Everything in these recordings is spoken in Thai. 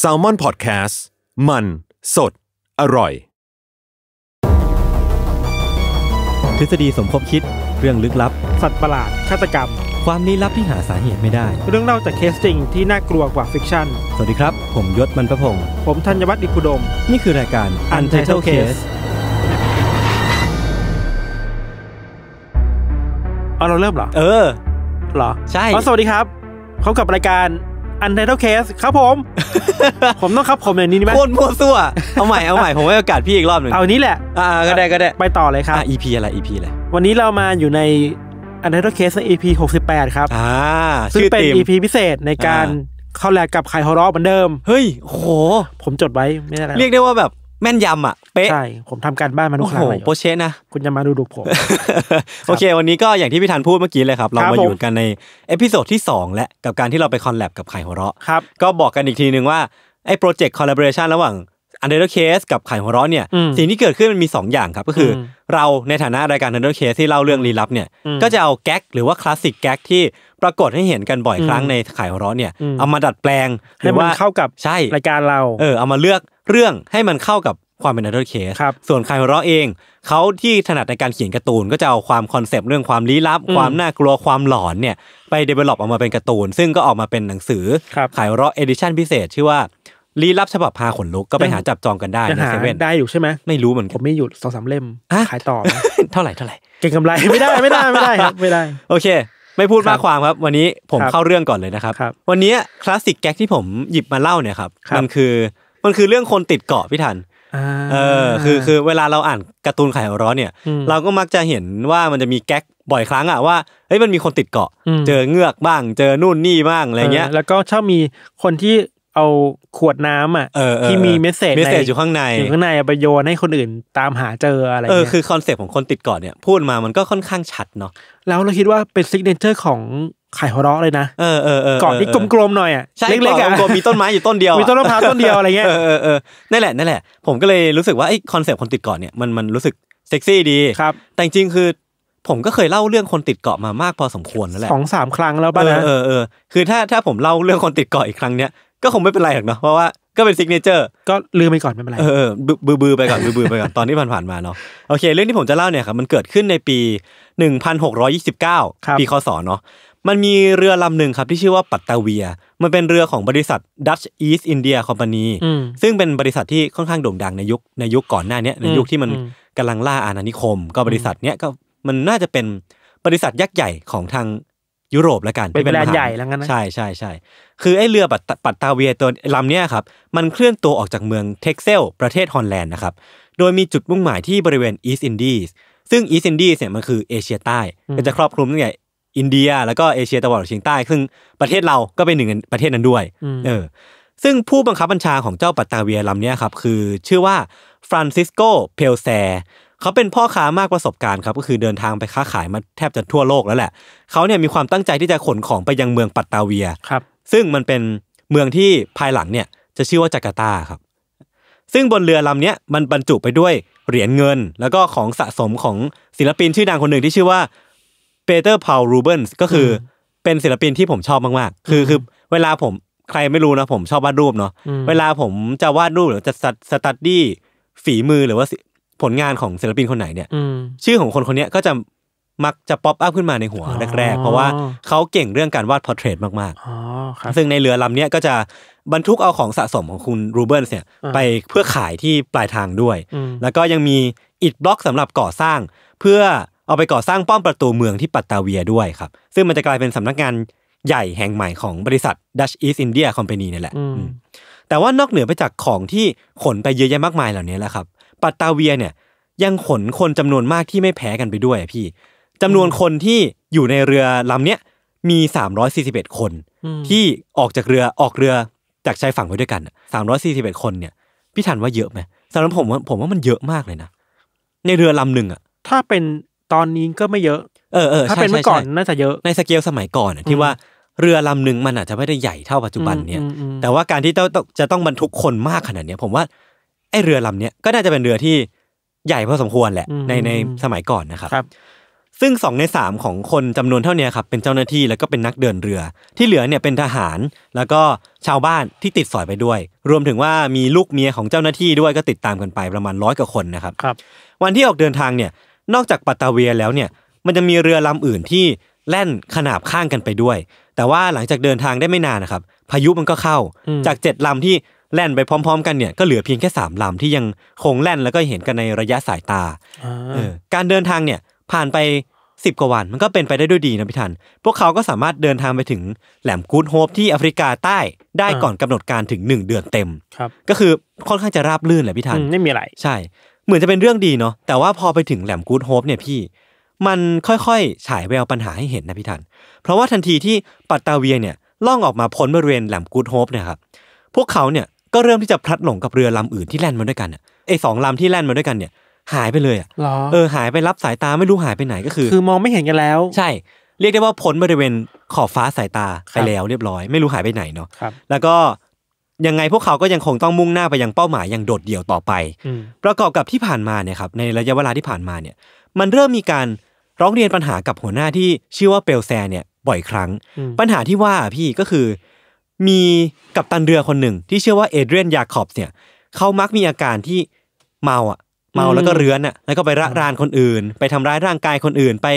s a l ม o n PODCAST มัน สด อร่อย ทฤษฎีสมคบคิดเรื่องลึกลับ สัตว์ประหลาดฆาตกรรม ความลี้ลับที่หาสาเหตุไม่ได้ เรื่องเล่าจากเคสจริงที่น่ากลัวกว่าฟิกชั่นสวัสดีครับ ผมยศมันประพง์ผมธัญวัฒน์อิคุดมนี่คือรายการ Untitled Case เอาเราเริ่มเหรอเออเหรอใช่อ๋สวัสดีครับพบกับรายการอันเทเทลเคสครับผม ผมต้องครับผมอย่างนี้ไหมโคตรมั่วซั่ว เอาใหม่ เอาใหม่ผมให้โอกาสพี่อีกรอบหนึ่งเอานี้แหละอ่าก็ได้ก็ได้ไปต่อเลยครับ อ่า EP อะไร EP อะไรวันนี้เรามาอยู่ในอันเทเทลเคสใน EP หกสิบแปดครับอ่าซึ่งเป็น EP พิเศษในการเข้าแลกกับไข่ฮอร์รอเหมือนเดิมเฮ้ยโห ผมจดไว้ ไม่ได้เรียกได้ว่าแบบแม่นยำอ่ะ เป๊ะ ใช่ ผมทำการบ้านมาทุกครั้งเลยโปเชนะคุณจะมาดูดูผมโอเค วันนี้ก็อย่างที่พี่ธันพูดเมื่อกี้เลยครับเรามาอยู่กันใน เอพิโซดที่2 และกับการที่เราไปคอนแลบกับไข่หัวเราะครับ ก็บอกกันอีกทีนึงว่า ไอ้โปรเจกต์คอลลาบอร์เรชันระหว่างอันเดอร์เคสกับไข่หัวเราะเนี่ยสิ่งที่เกิดขึ้นมันมี2อย่างครับก็คือเราในฐานะรายการอันเดอร์เคสที่เล่าเรื่องลี้ลับเนี่ย ก็จะเอาแก๊กหรือว่าคลาสสิกแก๊กที่ปรากฏให้เห็นกันบ่อยครั้งในขายหัวเราะเนี่ยเอามาดัดแปลงหรือว่าเข้ากับใช่รายการเราเออเอามาเลือกเรื่องให้มันเข้ากับความเป็นอันเดอร์เคสส่วนขายหัวเราะเองเขาที่ถนัดในการเขียนการ์ตูนก็จะเอาความคอนเซปต์เรื่องความลี้ลับความน่ากลัวความหลอนเนี่ยไปเดเวล็อปออกมาเป็นการ์ตูน ซึ่งก็ออกมาเป็นหนังสือขายหัวเราะเอดิชั่นพิเศษชื่อว่าลี้ลับฉบับพาขนลุกก็ไปหาจับจองกันได้นะเซเว่นได้อยู่ใช่ไหมไม่รู้เหมือนกันผมไม่หยุดสองสามเล่ม ขายต่อเท่าไหร่เท่าไหร่เก่งกำไรไม่ได้ไม่ได้ไม่ได้ครับไม่ได้โอเคไม่พูดมากความครับ วันนี้ผมเข้าเรื่องก่อนเลยนะครับ วันนี้คลาสสิกแก๊กที่ผมหยิบมาเล่าเนี่ยครับมันคือมันคือเรื่องคนติดเกาะพี่ทันเออคือคือเวลาเราอ่านการ์ตูนไข่ร้อนเนี่ย เราก็มักจะเห็นว่ามันจะมีแก๊กบ่อยครั้งอ่ะว่าเฮ้ยมันมีคนติดเกาะเจอเงือกบ้างเจอนู่นนี่บ้างอะไรเงี้ย แล้วก็ชอบมีคนที่เอาขวดน้ำอ่ะ ที่มีเมสเซจเมสเซจอยู่ข้างในอยู่ข้างในไปโยนให้คนอื่นตามหาเจออะไรเออคือคอนเซ็ปต์ของคนติดก่อนเนี่ยพูดมามันก็ค่อนข้างชัดเนาะแล้วเราคิดว่าเป็นซิกเนเจอร์ของไข่หัวเราะเลยนะเออเออเออกาะที่กลมๆหน่อยอ่ะเล็กๆกลมมีต้นไม้อยู่ต้นเดียว มีต้นมะพร้าวต้นเดียวอะไรเงี้ยเออเออนั่นแหละนั่นแหละ ผมก็เลยรู้สึกว่าไอ้คอนเซ็ปต์คนติดก่อนเนี่ย มันมันรู้สึกเซ็กซี่ดีครับแต่จริงคือผมก็เคยเล่าเรื่องคนติดเกาะมามากพอสมควรแล้วแหละสองสามครั้งแล้วป่ะนะเออเออคือถ้าถ้าผมเล่าเรื่องคนติดเกาะอีกครั้งเนี้ยก็คงไม่เป็นไรหรอกเนาะเพราะว่าก็เป็นซิกเนเจอร์ก็ลืมไปก่อนไม่เป็นไรเออบือบือไปก่อนบือบือไปก่อนตอนที่ผ่านๆมาเนาะโอเคเรื่องที่ผมจะเล่าเนี่ยครับมันเกิดขึ้นในปี 1629ปีคศเนาะมันมีเรือลำหนึ่งครับที่ชื่อว่าปัตตาเวีย มันเป็นเรือของบริษัท Dutch East India Company ซึ่งเป็นบริษัทที่ค่อนข้างโด่งดังในยุคในยุคก่อนหน้านี้ในยุคที่มันกำลังล่าอาณานิคม ก็บริษัทเนี้ยก็มันน่าจะเป็นบริษัทยักษ์ใหญ่ของทางยุโรปแล้วกันเป็นแบรนด์ใหญ่แล้วกันนใช่ใช่ใช่คือไอ้เรือปัตตาเวียตัวลำเนี้ยครับมันเคลื่อนตัวออกจากเมืองเท็กซล ประเทศฮอลแลนด์นะครับโดยมีจุดมุ่งหมายที่บริเวณอีสต์อินดีสซึ่งอีสต์อินดีสเนี่ยมันคือเอเชียใต้ก็จะครอบคลุมตั้งแต่อินเดียแล้วก็เอเชียตะวันออกเฉียงใต้ซึ่งประเทศเราก็เป็นหนึ่งประเทศนั้นด้วยเออซึ่งผู้บังคับบัญชาของเจ้าปัตตาเวียลำนี้ครับคือชื่อว่าฟรานซิสโกเพลแซเขาเป็นพ่อค้ามากประสบการณ์ครับก็คือเดินทางไปค้าขายมาแทบจะทั่วโลกแล้วแหละ เขาเนี่ยมีความตั้งใจที่จะขนของไปยังเมืองปัตตาเวียครับซึ่งมันเป็นเมืองที่ภายหลังเนี่ยจะชื่อว่าจาการ์ตาครับ ซึ่งบนเรือลำเนี้ยมันบรรจุไปด้วยเหรียญเงิน แล้วก็ของสะสมของศิลปินชื่อดังคนหนึ่งที่ชื่อว่าเปเตอร์พาวรูเบนส์ก็คือเป็นศิลปินที่ผมชอบมากๆ คือคือเวลาผมใครไม่รู้นะผมชอบวาดรูปเนาะเวลาผมจะวาดรูปหรือจะสตัดดี้ฝีมือหรือว่าผลงานของศิลปินคนไหนเนี่ยชื่อของคนคนนี้ก็จะมักจะป๊อปอัพขึ้นมาในหัวแรกๆเพราะว่าเขาเก่งเรื่องการวาดพอร์เทรตมากๆซึ่งในเรือลำนี้ก็จะบรรทุกเอาของสะสมของคุณรูเบิร์ลเนี่ยไปเพื่อขายที่ปลายทางด้วย แล้วก็ยังมีอิฐบล็อกสำหรับก่อสร้างเพื่อเอาไปก่อสร้างป้อมประตูเมืองที่ปัตตาเวียด้วยครับซึ่งมันจะกลายเป็นสำนักงานใหญ่แห่งใหม่ของบริษัท Dutch East India Company นี่แหละแต่ว่านอกเหนือไปจากของที่ขนไปเยอะแยะมากมายเหล่านี้แล้วครับปัตตาเวียเนี่ย ยังขนคนจำนวนมากที่ไม่แพ้กันไปด้วยพี่ จำนวนคนที่อยู่ในเรือลำเนี้ยมี341คนที่ออกจากเรือออกเรือจากชายฝั่งไปด้วยกัน341คนเนี่ยพี่ถันว่าเยอะไหมสำหรับผมผมว่ามันเยอะมากเลยนะในเรือลำหนึ่งอ่ะถ้าเป็นตอนนี้ก็ไม่เยอะเออเออถ้าเป็นเมื่อก่อนน่าจะเยอะในสเกลสมัยก่อนที่ว่าเรือลำหนึ่งมันอาจจะไม่ได้ใหญ่เท่าปัจจุบันเนี่ยแต่ว่าการที่จะต้องบรรทุกคนมากขนาดเนี้ยผมว่าไอเรือลำเนี้ยก็น่าจะเป็นเรือที่ใหญ่พอสมควรแหละในในสมัยก่อนนะครับครับ ซึ่งสองในสามของคนจำนวนเท่านี้ครับ เป็นเจ้าหน้าที่แล้วก็เป็นนักเดินเรือ ที่เหลือเนี่ยเป็นทหารแล้วก็ชาวบ้านที่ติดสอยไปด้วย รวมถึงว่ามีลูกเมียของเจ้าหน้าที่ด้วยก็ติดตามกันไปประมาณร้อยกว่าคนนะครับครับ วันที่ออกเดินทางเนี่ย นอกจากปัตตาเวียแล้วเนี่ย มันจะมีเรือลำอื่นที่แล่นขนาบข้างกันไปด้วย แต่ว่าหลังจากเดินทางได้ไม่นานนะครับ พายุมันก็เข้าจากเจ็ดลำที่แล่นไปพร้อมๆกันเนี่ยก็เหลือเพียงแค่สามลำที่ยังคงแล่นแล้วก็เห็นกันในระยะสายตาเออการเดินทางเนี่ยผ่านไปสิบกว่าวันมันก็เป็นไปได้ด้วยดีนะพี่ทันพวกเขาก็สามารถเดินทางไปถึงแหลมกูดโฮปที่แอฟริกาใต้ได้ก่อนกำหนดการถึงหนึ่งเดือนเต็มครับ ก็คือค่อนข้างจะราบรื่นแหละพี่ทันไม่มีอะไร ใช่เหมือนจะเป็นเรื่องดีเนาะแต่ว่าพอไปถึงแหลมกูดโฮปเนี่ยพี่มันค่อยๆฉายแววปัญหาให้เห็นนะพี่ทันเพราะว่าทันทีที่ปัตตาเวียเนี่ยล่องออกมาพ้นบริเวณแหลมกูดโฮปเนี่ยครับพวกเขาเนี่ยก็เริ่มที่จะพลัดหลงกับเรือลำอื่นที่แล่นมาด้วยกันไอ้สองลำที่แล่นมาด้วยกันเนี่ย หายไปเลยอ่ะเออหายไปรับสายตาไม่รู้หายไปไหนก็คือ คือมองไม่เห็นกันแล้ว ใช่ เรียกได้ว่าพ้นบริเวณขอบฟ้าสายตาไปแล้ว เรียบร้อย ไม่รู้หายไปไหนเนาะแล้วก็ยังไงพวกเขาก็ยังคงต้องมุ่งหน้าไปยังเป้าหมายอย่างโดดเดี่ยวต่อไปประกอบกับที่ผ่านมาเนี่ยครับในระยะเวลาที่ผ่านมาเนี่ย มันเริ่มมีการร้องเรียนปัญหากับหัวหน้าที่ชื่อว่าเปลแซเนี่ย บ่อยครั้ง ปัญหาที่ว่าพี่ก็คือมีกัปตันเรือคนหนึ่ง ที่เชื่อว่าเอเดรียนยาคอบเนี่ย เขามักมีอาการที่เมาอ่ะเมาแล้วก็เรือนอ่ะแล้วก็ไประรานคนอื่น ไปทำร้ายร่างกายคนอื่นไป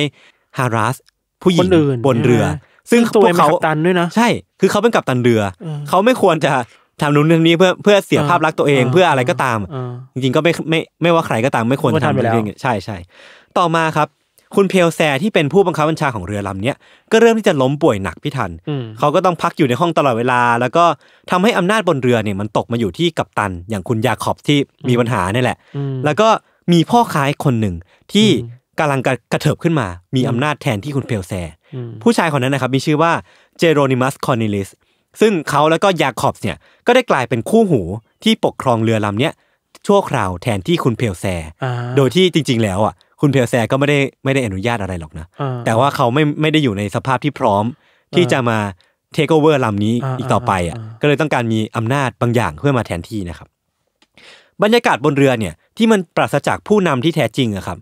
ฮารัสผู้หญิงบนเรือ ซึ่งตัวเขากัปตันด้วยนะใช่คือเขาเป็นกัปตันเรือ เขาไม่ควรจะทำนู่นทำนี้เพื่อเพื่อเสียภาพลักษณ์ตัวเองเพื่ออะไรก็ตามจริงๆก็ไม่ไม่ไม่ว่าใครก็ตามไม่ควรทำแรบนีงใช่ใช่ต่อมาครับคุณเพลแซที่เป็นผู้บังคับบัญชาของเรือลำเนี้ยก็เริ่มที่จะล้มป่วยหนักพี่ทัน เขาก็ต้องพักอยู่ในห้องตลอดเวลา แล้วก็ทำให้อำนาจบนเรือเนี่ยมันตกมาอยู่ที่กัปตัน อย่างคุณยาขอบที่มีปัญหานี่แหละ แล้วก็มีพ่อค้าคนหนึ่งที่กำลังกระเถิบขึ้นมา มีอำนาจแทนที่คุณเพลแซผู้ชายคนนั้นนะครับมีชื่อว่าเจโรนิมัสคอนิลิสซึ่งเขาแล้วก็ยาขอบเนี่ยก็ได้กลายเป็นคู่หูที่ปกครองเรือลำเนี้ยชั่วคราวแทนที่คุณเพลแซโดยที่จริง ๆแล้วอ่ะคุณเพียวแซก็ไม่ได้ไม่ได้อนุญาตอะไรหรอกนะ แต่ว่าเขาไม่ไม่ได้อยู่ในสภาพที่พร้อมที่จะมาเทคโอเวอร์ลำนี้อีกต่อไปอ่ะ ก็เลยต้องการมีอำนาจบางอย่างเพื่อมาแทนที่นะครับ บรรยากาศบนเรือเนี่ยที่มันปราศจากผู้นำที่แท้จริงอะครับ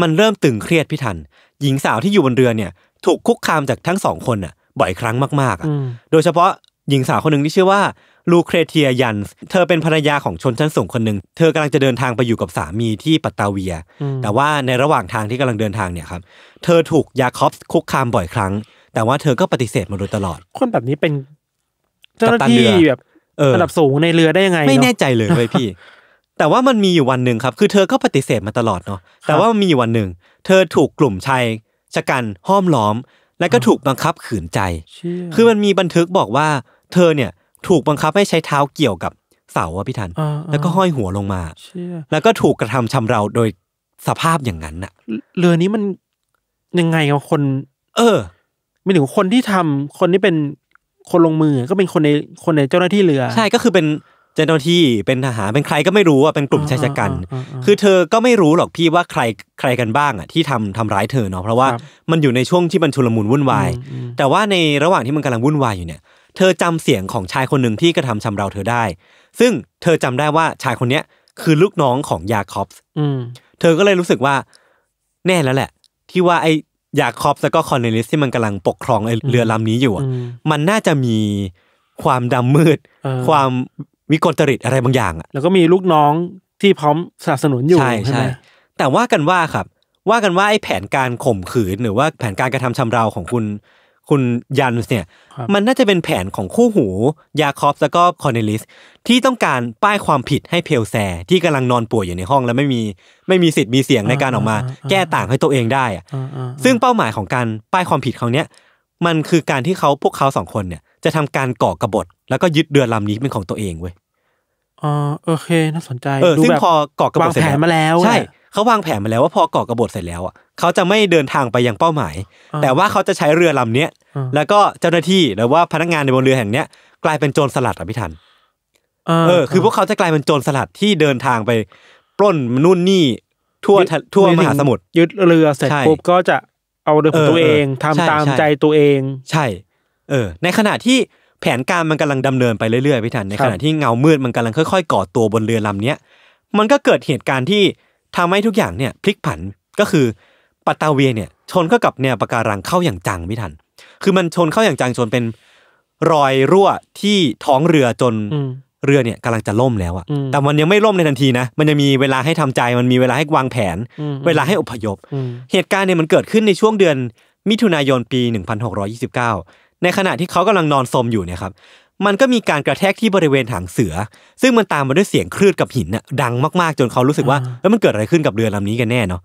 มันเริ่มตึงเครียดพิทัน หญิงสาวที่อยู่บนเรือเนี่ยถูกคุกคามจากทั้งสองคนอ่ะบ่อยครั้งมากๆอ่ะโดยเฉพาะหญิงสาวคนหนึ่งที่ชื่อว่าลูเครเทียยันส์เธอเป็นภรรยาของชนชั้นสูงคนหนึ่งเธอกำลังจะเดินทางไปอยู่กับสามีที่ปัตตาเวียแต่ว่าในระหว่างทางที่กำลังเดินทางเนี่ยครับ เธอถูกยาคอฟคุกคามบ่อยครั้ง แต่ว่าเธอก็ปฏิเสธมาโดยตลอดคนแบบนี้เป็น เจ้าหน้าที่แบบระดับสูงในเรือได้ยังไง ไม่แน่ใจเลยเลยพี่ แต่ว่ามันมีอยู่วันหนึ่งครับ คือ เธอก็ปฏิเสธมาตลอดเนาะแต่ว่ามีอยู่วันหนึ่งเธอถูกกลุ่มชายชะกันห้อมล้อมและก็ถูกบังคับขืนใจคือมันมีบันทึกบอกว่า เธอเนี่ยถูกบังคับให้ใช้เท้าเกี่ยวกับเสาอะพี่ทันแล้วก็ห้อยหัวลงมา แล้วก็ถูกกระทำชำเราโดยสภาพอย่างนั้นน่ะเรือนี้มันยังไงกับคน เออ ไม่ถึงคนที่ทำคนที่เป็นคนลงมือก็เป็นคนในคนในเจ้าหน้าที่เรือ ใช่ก็คือเป็นเจ้าหน้าที่เป็นทหารเป็นใครก็ไม่รู้อ่ะเป็นกลุ่มชายชะกัน คือ เธอก็ไม่รู้หรอกพี่ว่าใครใครกันบ้าง อ่ะ ที่ทำทำร้ายเธอเนาะเพราะว่ามันอยู่ในช่วงที่มันชุลมุนวุ่นวาย แต่ว่าในระหว่างที่มันกำลังวุ่นวายอยู่เนี่ยเธอจำเสียงของชายคนหนึ่งที่กระทำชำเราเธอได้ ซึ่งเธอจำได้ว่าชายคนเนี้ย คือลูกน้องของยาคอบส์เธอก็เลยรู้สึกว่า แน่แล้วแหละ ที่ว่าไอ้ยาคอบแล้วก็คอนเนลิสที่ มันกำลังปกครองไอเรือลำนี้อยู่มันน่าจะมีความดำมืดความวิกลจริตอะไรบางอย่างอะแล้วก็มีลูกน้องที่พร้อมสนับสนุนอยู่ใช่ใช่แต่ว่ากันว่าครับ ว่ากันว่าไอ้แผนการข่มขืนหรือว่า แผนการกระทำชำราวของคุณคุณยันเนี่ย มันน่าจะเป็นแผนของคู่หู ยาคอฟแล้วก็คอนเนลิสที่ต้องการป้ายความผิดให้เพลแซที่กำลังนอนป่วยอยู่ในห้อง แล้วไม่มี ไม่มีสิทธิ์มีเสียงในการออกมา แก้ต่างให้ตัวเองได้อะซึ่งเป้าหมายของการป้ายความผิดครั้งนี้มันคือการที่เขาพวกเขาสองคนเนี่ยจะทำการก่อกระบฏแล้วก็ยึดเรือลำนี้เป็นของตัวเองเว้ยอ๋อโอเคน่าสนใจเออซึ่งพอก่อกระบฏเสร็จแล้วใช่เขาวางแผนมาแล้วว่าพอก่อกระบฏเสร็จแล้วอ่ะเขาจะไม่เดินทางไปยังเป้าหมาย แต่ว่าเขาจะใช้เรือลำเนี้ยแล้วก็เจ้าหน้าที่หรือว่าพนักงานในบนเรือแห่งเนี้ยกลายเป็นโจรสลัดอ่ะพี่ทัน เออ คือพวกเขาจะกลายเป็นโจรสลัดที่เดินทางไปปล้นนู่นนี่ทั่วทั่วมหาสมุทรยึดเรือเสร็จปุ๊บก็จะเอาเรือของตัวเองทำตามใจตัวเอง ใช่ เออ ในขณะที่แผนการมันกำลังดำเนินไปเรื่อยๆพี่ทัน ในขณะที่เงามืดมันกำลังค่อยๆ ก่อตัวบนเรือลำเนี้ย มันก็เกิดเหตุการณ์ที่ทำให้ทุกอย่างเนี่ยพลิกผันก็คือปัตตาเวียเนี่ยชนเข้ากับแนวปะการังเข้าอย่างจังไม่ทัน คือมันชนเข้าอย่างจังชนเป็นรอยรั่วที่ท้องเรือจนเรือเนี่ยกำลังจะล่มแล้วอะแต่มันยังไม่ล่มในทันทีนะ มันยังมีเวลาให้ทำใจ มันมีเวลาให้วางแผน เวลาให้อพยพ เหตุการณ์เนี่ยมันเกิดขึ้นในช่วงเดือน มิถุนายนปี1629ในขณะที่เขากำลังนอนสมอยู่เนี่ยครับมันก็มีการกระแทกที่บริเวณหางเสือ ซึ่งมันตามมาด้วยเสียงคลื่นกับหินน่ะดังมากๆ จนเขารู้สึกว่าแล้วมันเกิดอะไรขึ้นกับเรือลำนี้กันแน่เนาะ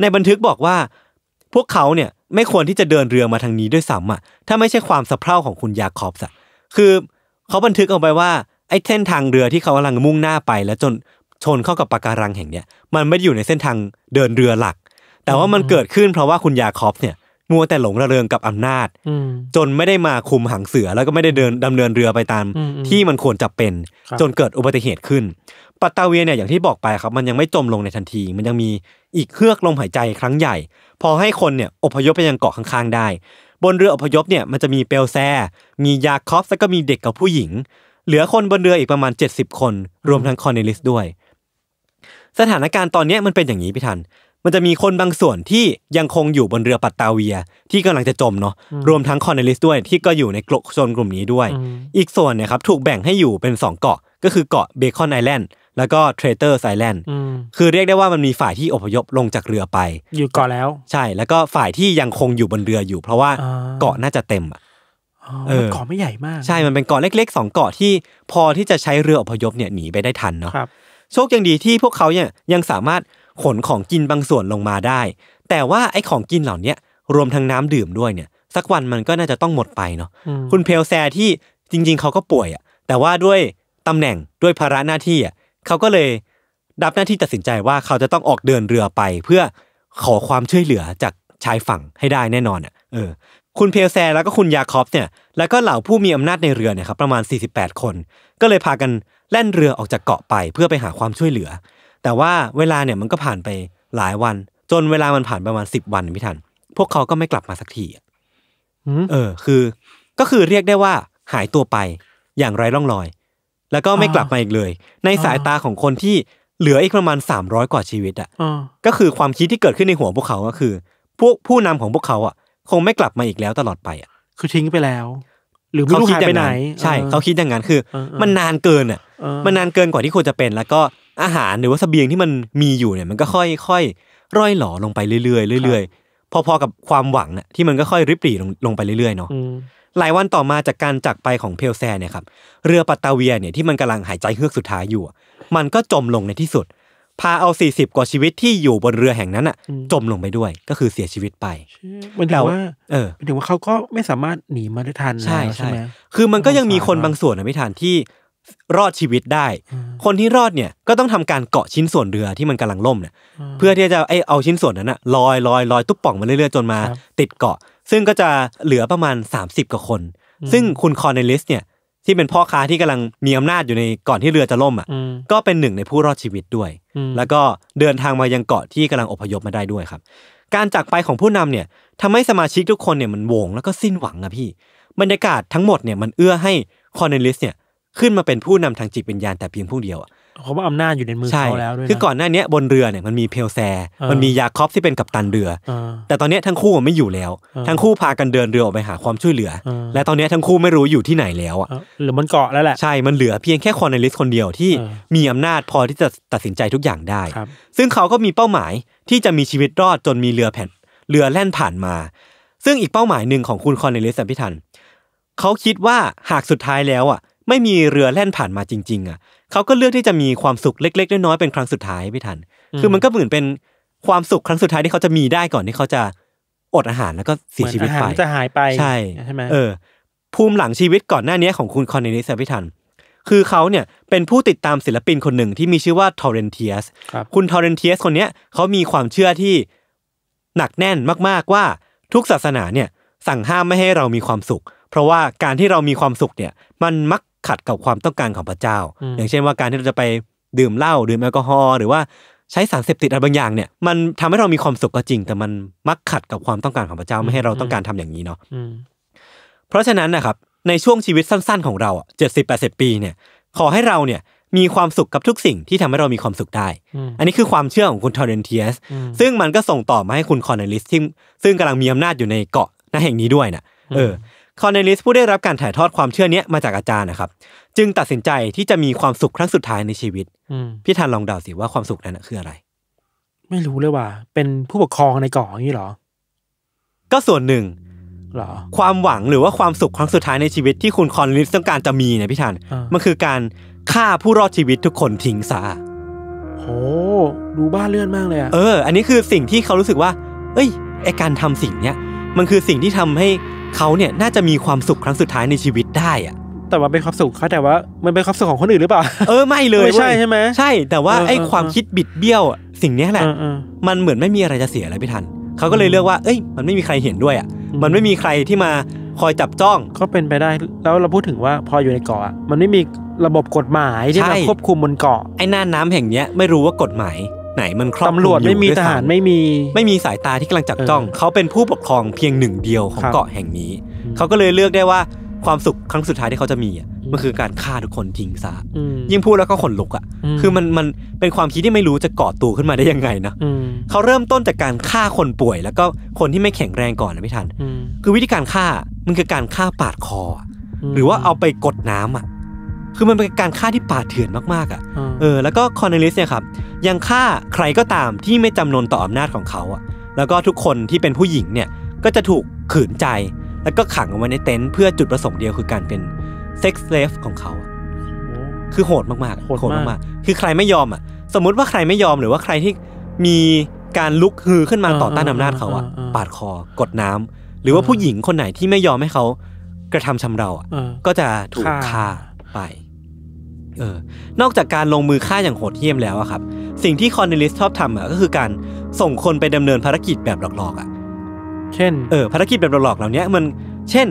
ในบันทึกบอกว่าพวกเขาเนี่ยไม่ควรที่จะเดินเรือมาทางนี้ด้วยซ้ำอ่ะถ้าไม่ใช่ความสะเพร่าของคุณยาคอบส์คือ เขาบันทึกเอาไปว่า ไอ้เส้นทางเรือที่เขากำลังมุ่งหน้าไป แล้วจนชนเข้ากับปะการังแห่งเนี้ยมันไม่อยู่ในเส้นทางเดินเรือหลัก แต่ว่ามันเกิดขึ้น เพราะว่าคุณยาคอบเนี่ยมัวแต่หลงระเริงกับอำนาจจนไม่ได้มาคุมหางเสือ แล้วก็ไม่ได้เดินดำเนินเรือไปตามที่มันควรจะเป็น จนเกิดอุบัติเหตุขึ้นปัตตาเวียเนี่ยอย่างที่บอกไปครับ มันยังไม่จมลงในทันที มันยังมีอีกเครือกลมหายใจครั้งใหญ่ พอให้คนเนี่ยอพยพไปยังเกาะข้าง ๆ ได้ บนเรืออพยพเนี่ยมันจะมีเปลแซมียาคอฟแล้วก็มีเด็กกับผู้หญิง เหลือคนบนเรืออีกประมาณ 70 คน รวมทั้งคอนเนลิสด้วย สถานการณ์ตอนนี้มันเป็นอย่างนี้พี่ทันมันจะมีคนบางส่วนที่ยังคงอยู่บนเรือปัตตาเวีย ที่กำลังจะจมเนาะรวมทั้งคอนเนลิสด้วยที่ก็อยู่ในกลุ่มชนกลุ่มนี้ด้วย อีกส่วนเนี่ยครับถูกแบ่งให้อยู่เป็น2เกาะก็คือเกาะเบคอนไอแลนด์แล้วก็เทรเตอร์ไซแลนด์คือเรียกได้ว่ามันมีฝ่ายที่อพยพลงจากเรือไป อยู่เกาะแล้ว ใช่แล้วก็ฝ่ายที่ยังคงอยู่บนเรืออยู่เพราะว่าเกาะน่าจะเต็มอ่ะมันเกาะไม่ใหญ่มาก ใช่ มันเป็นเกาะเล็กๆสองเกาะที่พอที่จะใช้เรืออพยพเนี่ยหนีไปได้ทันเนาะโชคยังดีที่พวกเขาเนี่ยยังสามารถขนของกินบางส่วนลงมาได้ แต่ว่าไอ้ของกินเหล่านี้รวมทั้งน้ำดื่มด้วยเนี่ย สักวันมันก็น่าจะต้องหมดไปเนาะคุณเพลแซที่จริง ๆเขาก็ป่วยอ่ะแต่ว่าด้วยตำแหน่งด้วยภาระหน้าที่อ่ะเขาก็เลยดับหน้าที่ตัดสินใจว่าเขาจะต้องออกเดินเรือไปเพื่อขอความช่วยเหลือจากชายฝั่งให้ได้แน่นอนอ่ะเออ คุณเพลแซแล้วก็คุณยาคอฟเนี่ยแล้วก็เหล่าผู้มีอำนาจในเรือเนี่ยครับประมาณ 48 คน ก็เลยพากันแล่นเรือออกจากเกาะไปเพื่อไปหาความช่วยเหลือแต่ว่าเวลาเนี่ยมันก็ผ่านไป หลายวันจนเวลามันผ่านประมาณสิบวันพี่ทัน พวกเขาก็ไม่กลับมาสักทีเออ คือ ก็คือเรียกได้ว่าหายตัวไปอย่างไร้ร่องรอย แล้วก็ไม่กลับมาอีกเลย ในสายตาของคนที่เหลืออีกประมาณสามร้อยกว่าชีวิตอ่ะก็คือความคิดที่เกิดขึ้นในหัวพวกเขาก็คือ พวกผู้นำของพวกเขาอ่ะ คงไม่กลับมาอีกแล้วตลอดไปอ่ะ คือทิ้งไปแล้ว หรือเขาคิดอา่างไหนใช่ เขาคิดอย่างนั้นคือมันนานเกินอ่ะมันนานเกินกว่าที่ควรจะเป็น แล้วก็อาหารหรือว่าสเสบียงที่มันมีอยู่เนี่ยมันก็ค่อยค่อยร่อยหลอลงไปเรื่อยๆเรื่อยๆพอๆกับความหวังน่ะที่มันก็ค่อยริบหรี่ลงลงไปเรื่อยๆเนาะหลายวันต่อมาจากการจากไปของเพลแซเนี่ยครับเรือปัตตาเวียเนี่ยที่มันกำลังหายใจเฮือกสุดท้ายอยู่ มันก็จมลงในที่สุด พาเอาสี่สิบกว่าชีวิตที่อยู่บนเรือแห่งนั้นอ่ะ จมลงไปด้วยก็คือเสียชีวิตไป มันแต่ว่าเออมันถึงว่าเขาก็ไม่สามารถหนีมาได้ทันใช่ใช่ไหมคือมันก็ยังมีคนบางส่วนนะไม่ทันที่รอดชีวิตได้ คนที่รอดเนี่ยก็ต้องทำการเกาะชิ้นส่วนเรือที่มันกำลังล่มเนี่ยเพื่อที่จะไอเอาชิ้นส่วนนั้นอะลอยลอยลอยตุ๊บป่องมาเรื่อยๆจนมาติดเกาะ ซึ่งก็จะเหลือประมาณ 30กว่าคน ซึ่งคุณคอนเนลิสเนี่ยที่เป็นพ่อค้าที่กำลังมีอำนาจอยู่ในก่อนที่เรือจะล่มอ่ะก็เป็นหนึ่งในผู้รอดชีวิตด้วย แล้วก็เดินทางมายังเกาะที่กำลังอพยพมาได้ด้วยครับการจากไปของผู้นำเนี่ยทำให้สมาชิกทุกคนเนี่ยมันวงแล้วก็สิ้นหวังอะพี่บรรยากาศทั้งหมดเนี่ยมันเอื้อให้คอนเนลิสเนี่ยขึ้นมาเป็นผู้นำทางจิตวิญญาณแต่เพียงผู้เดียวเขาว่าอำนาจอยู่ในมือเขาแล้วด้วยคือก่อนหน้านี้บนเรือเนี่ยมันมีเพลแซ มันมียาคอฟที่เป็นกัปตันเรือ แต่ตอนนี้ทั้งคู่ไม่อยู่แล้ว ทั้งคู่พากันเดินเรือออกไปหาความช่วยเหลือและตอนนี้ทั้งคู่ไม่รู้อยู่ที่ไหนแล้วอ่ะหรือมันเกาะแล้วแหละใช่มันเหลือเพียงแค่คอนเนลิสคนเดียว ที่มีอำนาจพอที่จะตัดสินใจทุกอย่างได้ ซึ่งเขาก็มีเป้าหมายที่จะมีชีวิตรอดจนมีเรือแผ่นเรือแล่นผ่านมาซึ่งอีกเป้าหมายหนึ่งของคุณคอนเนลิสพิทัน เขาคิดว่าหากสุดท้ายแล้วอ่ะไม่มีเรือแล่นผ่านมาจริงๆอ่ะ เขาก็เลือกที่จะมีความสุขเล็กๆน้อยๆเป็นครั้งสุดท้ายไม่ทัน คือมันก็เหมือนเป็นความสุขครั้งสุดท้ายที่เขาจะมีได้ก่อนที่เขาจะอดอาหารแล้วก็เสียชีวิตไปจะหายไปใช่ใช่ไหมเออ ภูมิหลังชีวิตก่อนหน้านี้ของคุณคอนเนนิสพิทันคือเขาเนี่ยเป็นผู้ติดตามศิลปินคนหนึ่งที่มีชื่อว่าทอร์เรนเทียส คุณทอร์เรนเทียสคนเนี้ยเขามีความเชื่อที่หนักแน่นมาก ๆว่าทุกศาสนาเนี่ย สั่งห้ามไม่ให้เรามีความสุข เพราะว่าการที่เรามีความสุขเนี่ยมันมักขัดกับความต้องการของพระเจ้า อย่างเช่นว่าการที่เราจะไปดื่มเหล้าดื่มแอลกอฮอล์หรือว่าใช้สารเสพติดอะไรบางอย่าง เนี่ยมันทำให้เรามีความสุขก็จริง แต่มันมักขัดกับความต้องการของพระเจ้าไม่ให้เราต้องการทำอย่างนี้เนาะเพราะฉะนั้นนะครับในช่วงชีวิตสั้นๆของเราเจ็ดสิบแปดสิบปีเนี่ย ขอให้เราเนี่ยมีความสุขกับทุกสิ่งที่ทำให้เรามีความสุขได้อันนี้คือความเชื่อของคุณทอร์เรนเทียสซึ่งมันก็ส่งต่อมาให้คุณคอนเนลิสที่ซึ่งกำลังมีอำนาจอยู่ในเกาะน่แห่งนี้ด้วยนะเออคอนเนลิสผู้ได้รับการถ่ายทอดความเชื่อเนี้ยมาจากอาจารย์นะครับ จึงตัดสินใจที่จะมีความสุขครั้งสุดท้ายในชีวิตพี่ทันลองเดาสิว่าความสุขนั้นคืออะไร ไม่รู้เลยว่า เป็นผู้ปกครองในก่ออย่างนี้หรอก็ส่วนหนึ่งหรอ ความหวังหรือว่าความสุขครั้งสุดท้ายในชีวิตที่คุณคอนนลิสต้องการจะมีเนี่ยพี่ทันมันคือการฆ่าผู้รอดชีวิตทุกคนทิ้งซะโอ้ดูบ้าเลื่อนมากเลยอะเอออันนี้คือสิ่งที่เขารู้สึกว่า เอ้ยไอการทำสิ่งเนี้ยมันคือสิ่งที่ทำให้เขาเนี่ยน่าจะมีความสุขครั้งสุดท้ายในชีวิตได้อะ แต่ว่าเป็นความสุขเขาแต่ว่ามันเป็นความสุขของคนอื่นหรือเปล่า เออไม่เลยไม่ใช่ใช่ไหมใช่ แต่ว่าไอ้ความคิดบิดเบี้ยวสิ่งนี้แหละ มันเหมือนไม่มีอะไรจะเสียอะไรพี่ทันเขาก็เลยเลือกว่า เอ้ย มันไม่มีใครเห็นด้วยอ่ะมันไม่มีใครที่มาคอยจับจ้องก็เป็นไปได้ แล้วเราพูดถึงว่าพออยู่ในเกาะมันไม่มีระบบกฎหมายที่มาควบคุมบนเกาะ ไอ้น่าน้ำแห่งเนี้ยไม่รู้ว่ากฎหมายไหนมันครอบตำรวจ ไม่มีทหารไม่มีไม่มีสายตาที่กำลังจับจ้อง เขาเป็นผู้ปกครองเพียงหนึ่งเดียวของเกาะแห่งนี้ เขาก็เลยเลือกได้ว่าความสุข ครั้งสุดท้ายที่เขาจะมีมันคือการฆ่าทุกคนทิ้งซะยิ่งพูดแล้วก็ขนลุกอ่ะคือมันมันเป็นความคิดที่ไม่รู้จะก่อตัวขึ้นมาได้ยังไงนะ เขาเริ่มต้นจากการฆ่าคนป่วย แล้วก็คนที่ไม่แข็งแรงก่อนนะพี่ทันคือวิธีการฆ่ามันคือการฆ่าปาดคอ หรือว่าเอาไปกดน้ำอ่ะคือมันเป็นการฆ่าที่ป่าเถื่อนมาก ๆ อ่ะ เออ แล้วก็คอนเนลิสเนี่ยครับ ยังฆ่าใครก็ตามที่ไม่จำนนต่ออำนาจของเขาอ่ะ แล้วก็ทุกคนที่เป็นผู้หญิงเนี่ย ก็จะถูกขืนใจ แล้วก็ขังเอาไว้ในเต็นท์เพื่อจุดประสงค์เดียวคือการเป็นเซ็กซ์เลฟของเขา คือโหดมากๆ โหดมาก ๆ คือใครไม่ยอมอ่ะ สมมติว่าใครไม่ยอมหรือว่าใครที่มีการลุกฮือขึ้นมาต่อต้านอำนาจเขาอ่ะ ปาดคอ กดน้ำ หรือว่าผู้หญิงคนไหนที่ไม่ยอมให้เขา กระทำชำเราอ่ะ ก็จะถูกฆ่าไปเออนอกจากการลงมือฆ่าอย่างโหดเหี้ยมแล้วอะครับ สิ่งที่คอนเนลิสชอบทำอะก็คือการส่งคนไปดำเนินภารกิจแบบหลอกๆอะเช่นเออภารกิจแบบหลอกๆเหล่านี้มันเช่น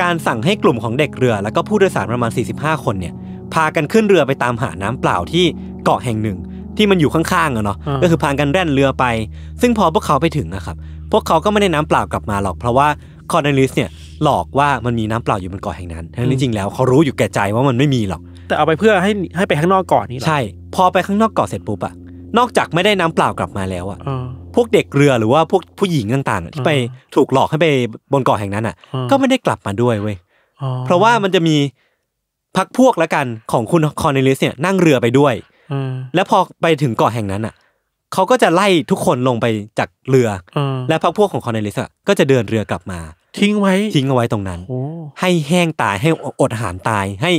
การสั่งให้กลุ่มของเด็กเรือแล้วก็ผู้โดยสารประมาณ 45 คนเนี่ย พากันขึ้นเรือไปตามหาน้ำเปล่าที่เกาะแห่งหนึ่งที่มันอยู่ข้างๆอะเนาะก็คือพากันแล่นเรือไป ซึ่งพอพวกเขาไปถึงนะครับพวกเขาก็ไม่ได้น้ำเปล่ากลับมาหรอก เพราะว่าคอนเนลิสเนี่ยหลอกว่ามันมีน้ำเปล่าอยู่บนเกาะแห่งนั้นทั้งนี้จริงแล้ว เขารู้อยู่แก่ใจว่ามันไม่มีหรอกแต่เอาไปเพื่อให้ให้ไปข้างนอกก่อนนี่หรอใช่ พอไปข้างนอกก่อเสร็จปุ๊บอะนอกจากไม่ได้น้ำเปล่ากลับมาแล้วอะพวกเด็กเรือหรือว่าพวกผู้หญิงต่างๆที่ไปถูกหลอกให้ไปบนเกาะแห่งนั้นอะก็ไม่ได้กลับมาด้วยเว้ยเพราะว่ามันจะมีพักพวกละกันของคุณคอนเนลิสเนี่ยนั่งเรือไปด้วยอแล้วพอไปถึงเกาะแห่งนั้นอะเขาก็จะไล่ทุกคนลงไปจากเรือและพักพวกของคอนเนลิสก็จะเดินเรือกลับมาทิ้งไว้ ทิ้งเอาไว้ตรงนั้น ให้แห้งตาย ให้อดอาหารตาย ให้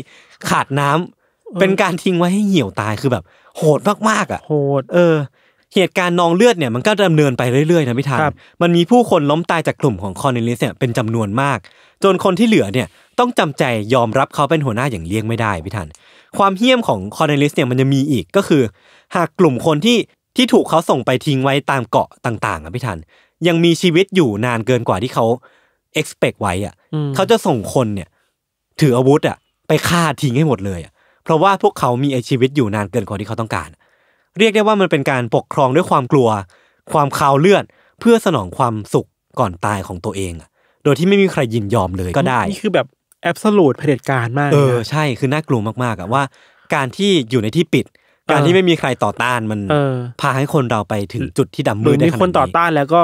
ขาดน้ำเป็นการทิ้งไว้ให้เหี่ยวตาย คือแบบ โหดมากๆอ่ะ โหด เออ เหตุการณ์นองเลือดเนี่ยมันก็ดำเนินไปเรื่อยๆนะพี่ทัน มันมีผู้คนล้มตายจากกลุ่มของคอนเนลิสเนี่ยเป็นจำนวนมาก จนคนที่เหลือเนี่ย ต้องจำใจยอมรับเขาเป็นหัวหน้าอย่างเลี่ยงไม่ได้พี่ทัน ความเหี้ยมของคอนเนลิสเนี่ยมันจะมีอีกก็คือ หากกลุ่มคนที่ที่ถูกเขาส่งไปทิ้งไว้ตามเกาะต่าง ๆอ่ะพี่ทัน ยังมีชีวิตอยู่นานเกินกว่าที่เขา expect ไว้อ่ะเขาจะส่งคนเนี่ย ถืออาวุธอ่ะไปฆ่าทิ้งให้หมดเลยอ่ะ เพราะว่าพวกเขามีชีวิตอยู่นานเกินกว่าที่เขาต้องการ เรียกได้ว่ามันเป็นการปกครองด้วยความกลัว ความคาวเลือดเพื่อสนองความสุขก่อนตายของตัวเองอ่ะ โดยที่ไม่มีใครยินยอมเลยก็ได้ นี่คือแบบแอบสูตรเผด็จการมากเออ ใช่คือน่ากลัวมากๆอ่ะว่าการที่อยู่ในที่ปิด การที่ไม่มีใครต่อต้านมันพาให้คนเราไปถึงจุดที่ดำมืดได้ขนาดนี้มีคนต่อต้านแล้วก็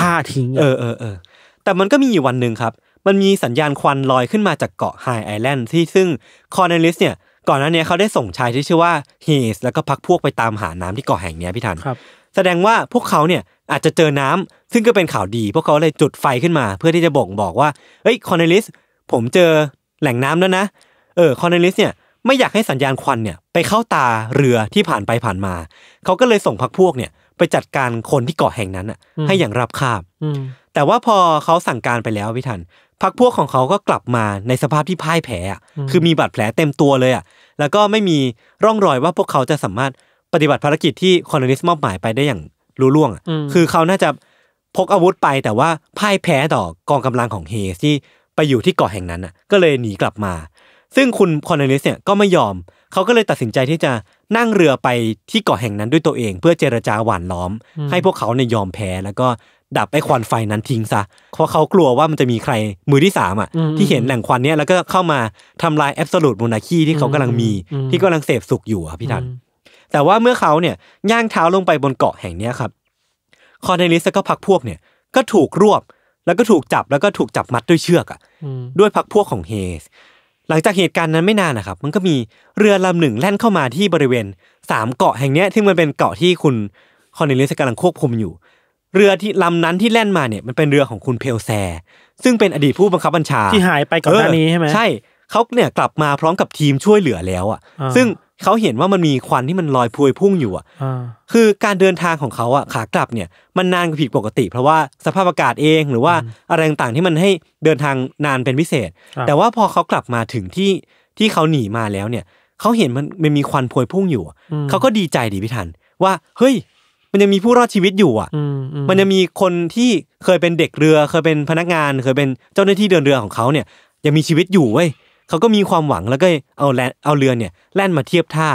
ฆ่าทิ้งเออเออเออแต่มันก็มีอยู่วันหนึ่งครับ มันมีสัญญาณควันลอยขึ้นมาจากเกาะไฮไอแลนด์ที่ซึ่งคอนเนลิสเนี่ย ก่อนหน้านี้เขาได้ส่งชายที่ชื่อว่าเฮสแล้วก็พักพวกไปตามหาน้ำที่เกาะแห่งนี้พี่ทันครับ แสดงว่าพวกเขาเนี่ยอาจจะเจอน้ำ ซึ่งก็เป็นข่าวดี พวกเขาเลยจุดไฟขึ้นมาเพื่อที่จะบอกบอกว่า เฮ้ยคอนเนลิสผมเจอแหล่งน้ำแล้วนะ เออคอนเนลิสเนี่ยไม่อยากให้สัญญาณควันเนี่ยไปเข้าตาเรือที่ผ่านไปผ่านมาเขาก็เลยส่งพักพวกเนี่ย ไปจัดการคนที่เกาะแห่งนั้นอ่ะให้อย่างรับคาบแต่ว่าพอเขาสั่งการไปแล้วพี่ทันพักพวกของเขาก็กลับมาในสภาพที่พ่ายแพ้อ่ะคือมีบาดแผลเต็มตัวเลยอ่ะแล้วก็ไม่มีร่องรอยว่าพวกเขาจะสามารถปฏิบัติภารกิจที่คอนเนลิสมอบหมายไปได้อย่างรู้ล่วงอ่ะคือเขาน่าจะพกอาวุธไป แต่ว่าพ่ายแพ้ต่อกองกำลังของเฮสที่ไปอยู่ที่เกาะแห่งนั้นอ่ะ ก็เลยหนีกลับมา ซึ่งคุณคอนเนลิสเนี่ยก็ไม่ยอมเขาก็เลยตัดสินใจที่จะนั่งเรือไปที่เกาะแห่งนั้นด้วยตัวเอง เพื่อเจรจาหวานล้อม ให้พวกเขาเนี่ยยอมแพ้แล้วก็ดับไอ้ควันไฟนั้นทิ้งซะ เพราะเขากลัวว่ามันจะมีใครมือที่สามอ่ะที่เห็นแหล่งควันเนี้ยแล้วก็เข้ามาทำลายแอบส์ลูดมูนาคีที่เขากำลังมีที่กำลังเสพสุขอยู่อ่ะพี่ทันแต่ว่าเมื่อเขาเนี่ยย่างเท้าลงไปบนเกาะแห่งเนี้ยครับคอนเนลิสก็พักพวกเนี่ยก็ถูกรวบ แล้วก็ถูกจับแล้วก็ถูกจับมัดด้วยเชือกอ่ะด้วยพักพวกของเฮส หลังจากเหตุการณ์นั้นไม่นานนะครับ มันก็มีเรือลำหนึ่งแล่นเข้ามาที่บริเวณสามเกาะแห่งเนี้ย ที่มันเป็นเกาะที่คุณคอนเนลิสกำลังควบคุมอยู่เรือที่ลำนั้นที่แล่นมาเนี่ยมันเป็นเรือของคุณเพลแซซึ่งเป็นอดีตผู้บังคับบัญชาที่หายไปก่อนหน้านี้ใช่ไหมใช่เขาเนี่ยกลับมาพร้อมกับทีมช่วยเหลือแล้วอ่ะซึ่งเขาเห็นว่ามันมีควันที่มันลอยพวยพุ่งอยู่อ่ะคือการเดินทางของเขาอ่ะขากลับเนี่ยมันนานผิดปกติ เพราะว่าสภาพอากาศเองหรือว่าอะไรต่างๆที่มันให้เดินทางนานเป็นพิเศษ แต่ว่าพอเขากลับมาถึงที่ที่เขาหนีมาแล้วเนี่ยเขาเห็นมันมันมีควันพวยพุ่งอยู่เขาก็ดีใจดีพิธันว่าเฮ้ยมันยังมีผู้รอดชีวิตอยู่อ่ะ มันยังมีคนที่เคยเป็นเด็กเรือเคยเป็นพนักงานเคยเป็นเจ้าหน้าที่เดินเรือของเขาเนี่ยยังมีชีวิตอยู่เว้ยเขาก็มีความหวังแล้วก็ เอาแลเอาเรือเนี่ยแล่นมาเทียบท่า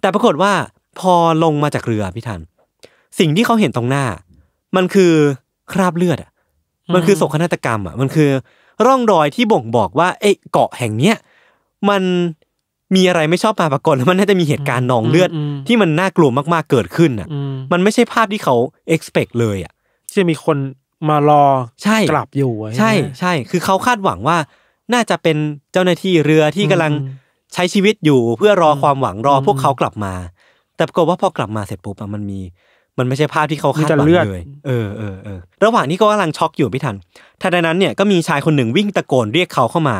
แต่ปรากฏว่า พอลงมาจากเรือพี่ทันสิ่งที่เขาเห็นตรงหน้า มันคือคราบเลือด อ่ะ มันคือโศกนาฏกรรมอ่ะมันคือร่องรอยที่บ่งบอกว่าไอ้เกาะแห่งเนี้ยมันมีอะไรไม่ชอบมาปรากฏแล้วมันน่าจะมีเหตุการณ์นองเลือดที่มันน่ากลัวมากๆ เกิดขึ้นอ่ะ มันไม่ใช่ภาพที่เขา expect เลยอ่ะที่จะมีคนมารอใช่กลับอยู่ใช่ ใช่ คือเขาคาดหวังว่า น่าจะเป็นเจ้าหน้าที่เรือที่กำลังใช้ชีวิตอยู่เพื่อรอความหวังรอพวกเขากลับมา แต่ปรากฏว่าพอกลับมาเสร็จปุ๊บมันมีมันไม่ใช่ภาพที่เขาคาดหวังเลยเออเออเออ ระหว่างที่ก็กำลังช็อกอยู่พี่ทัน ทันใดนั้นเนี่ยก็มีชายคนหนึ่งวิ่งตะโกนเรียกเขาเข้ามา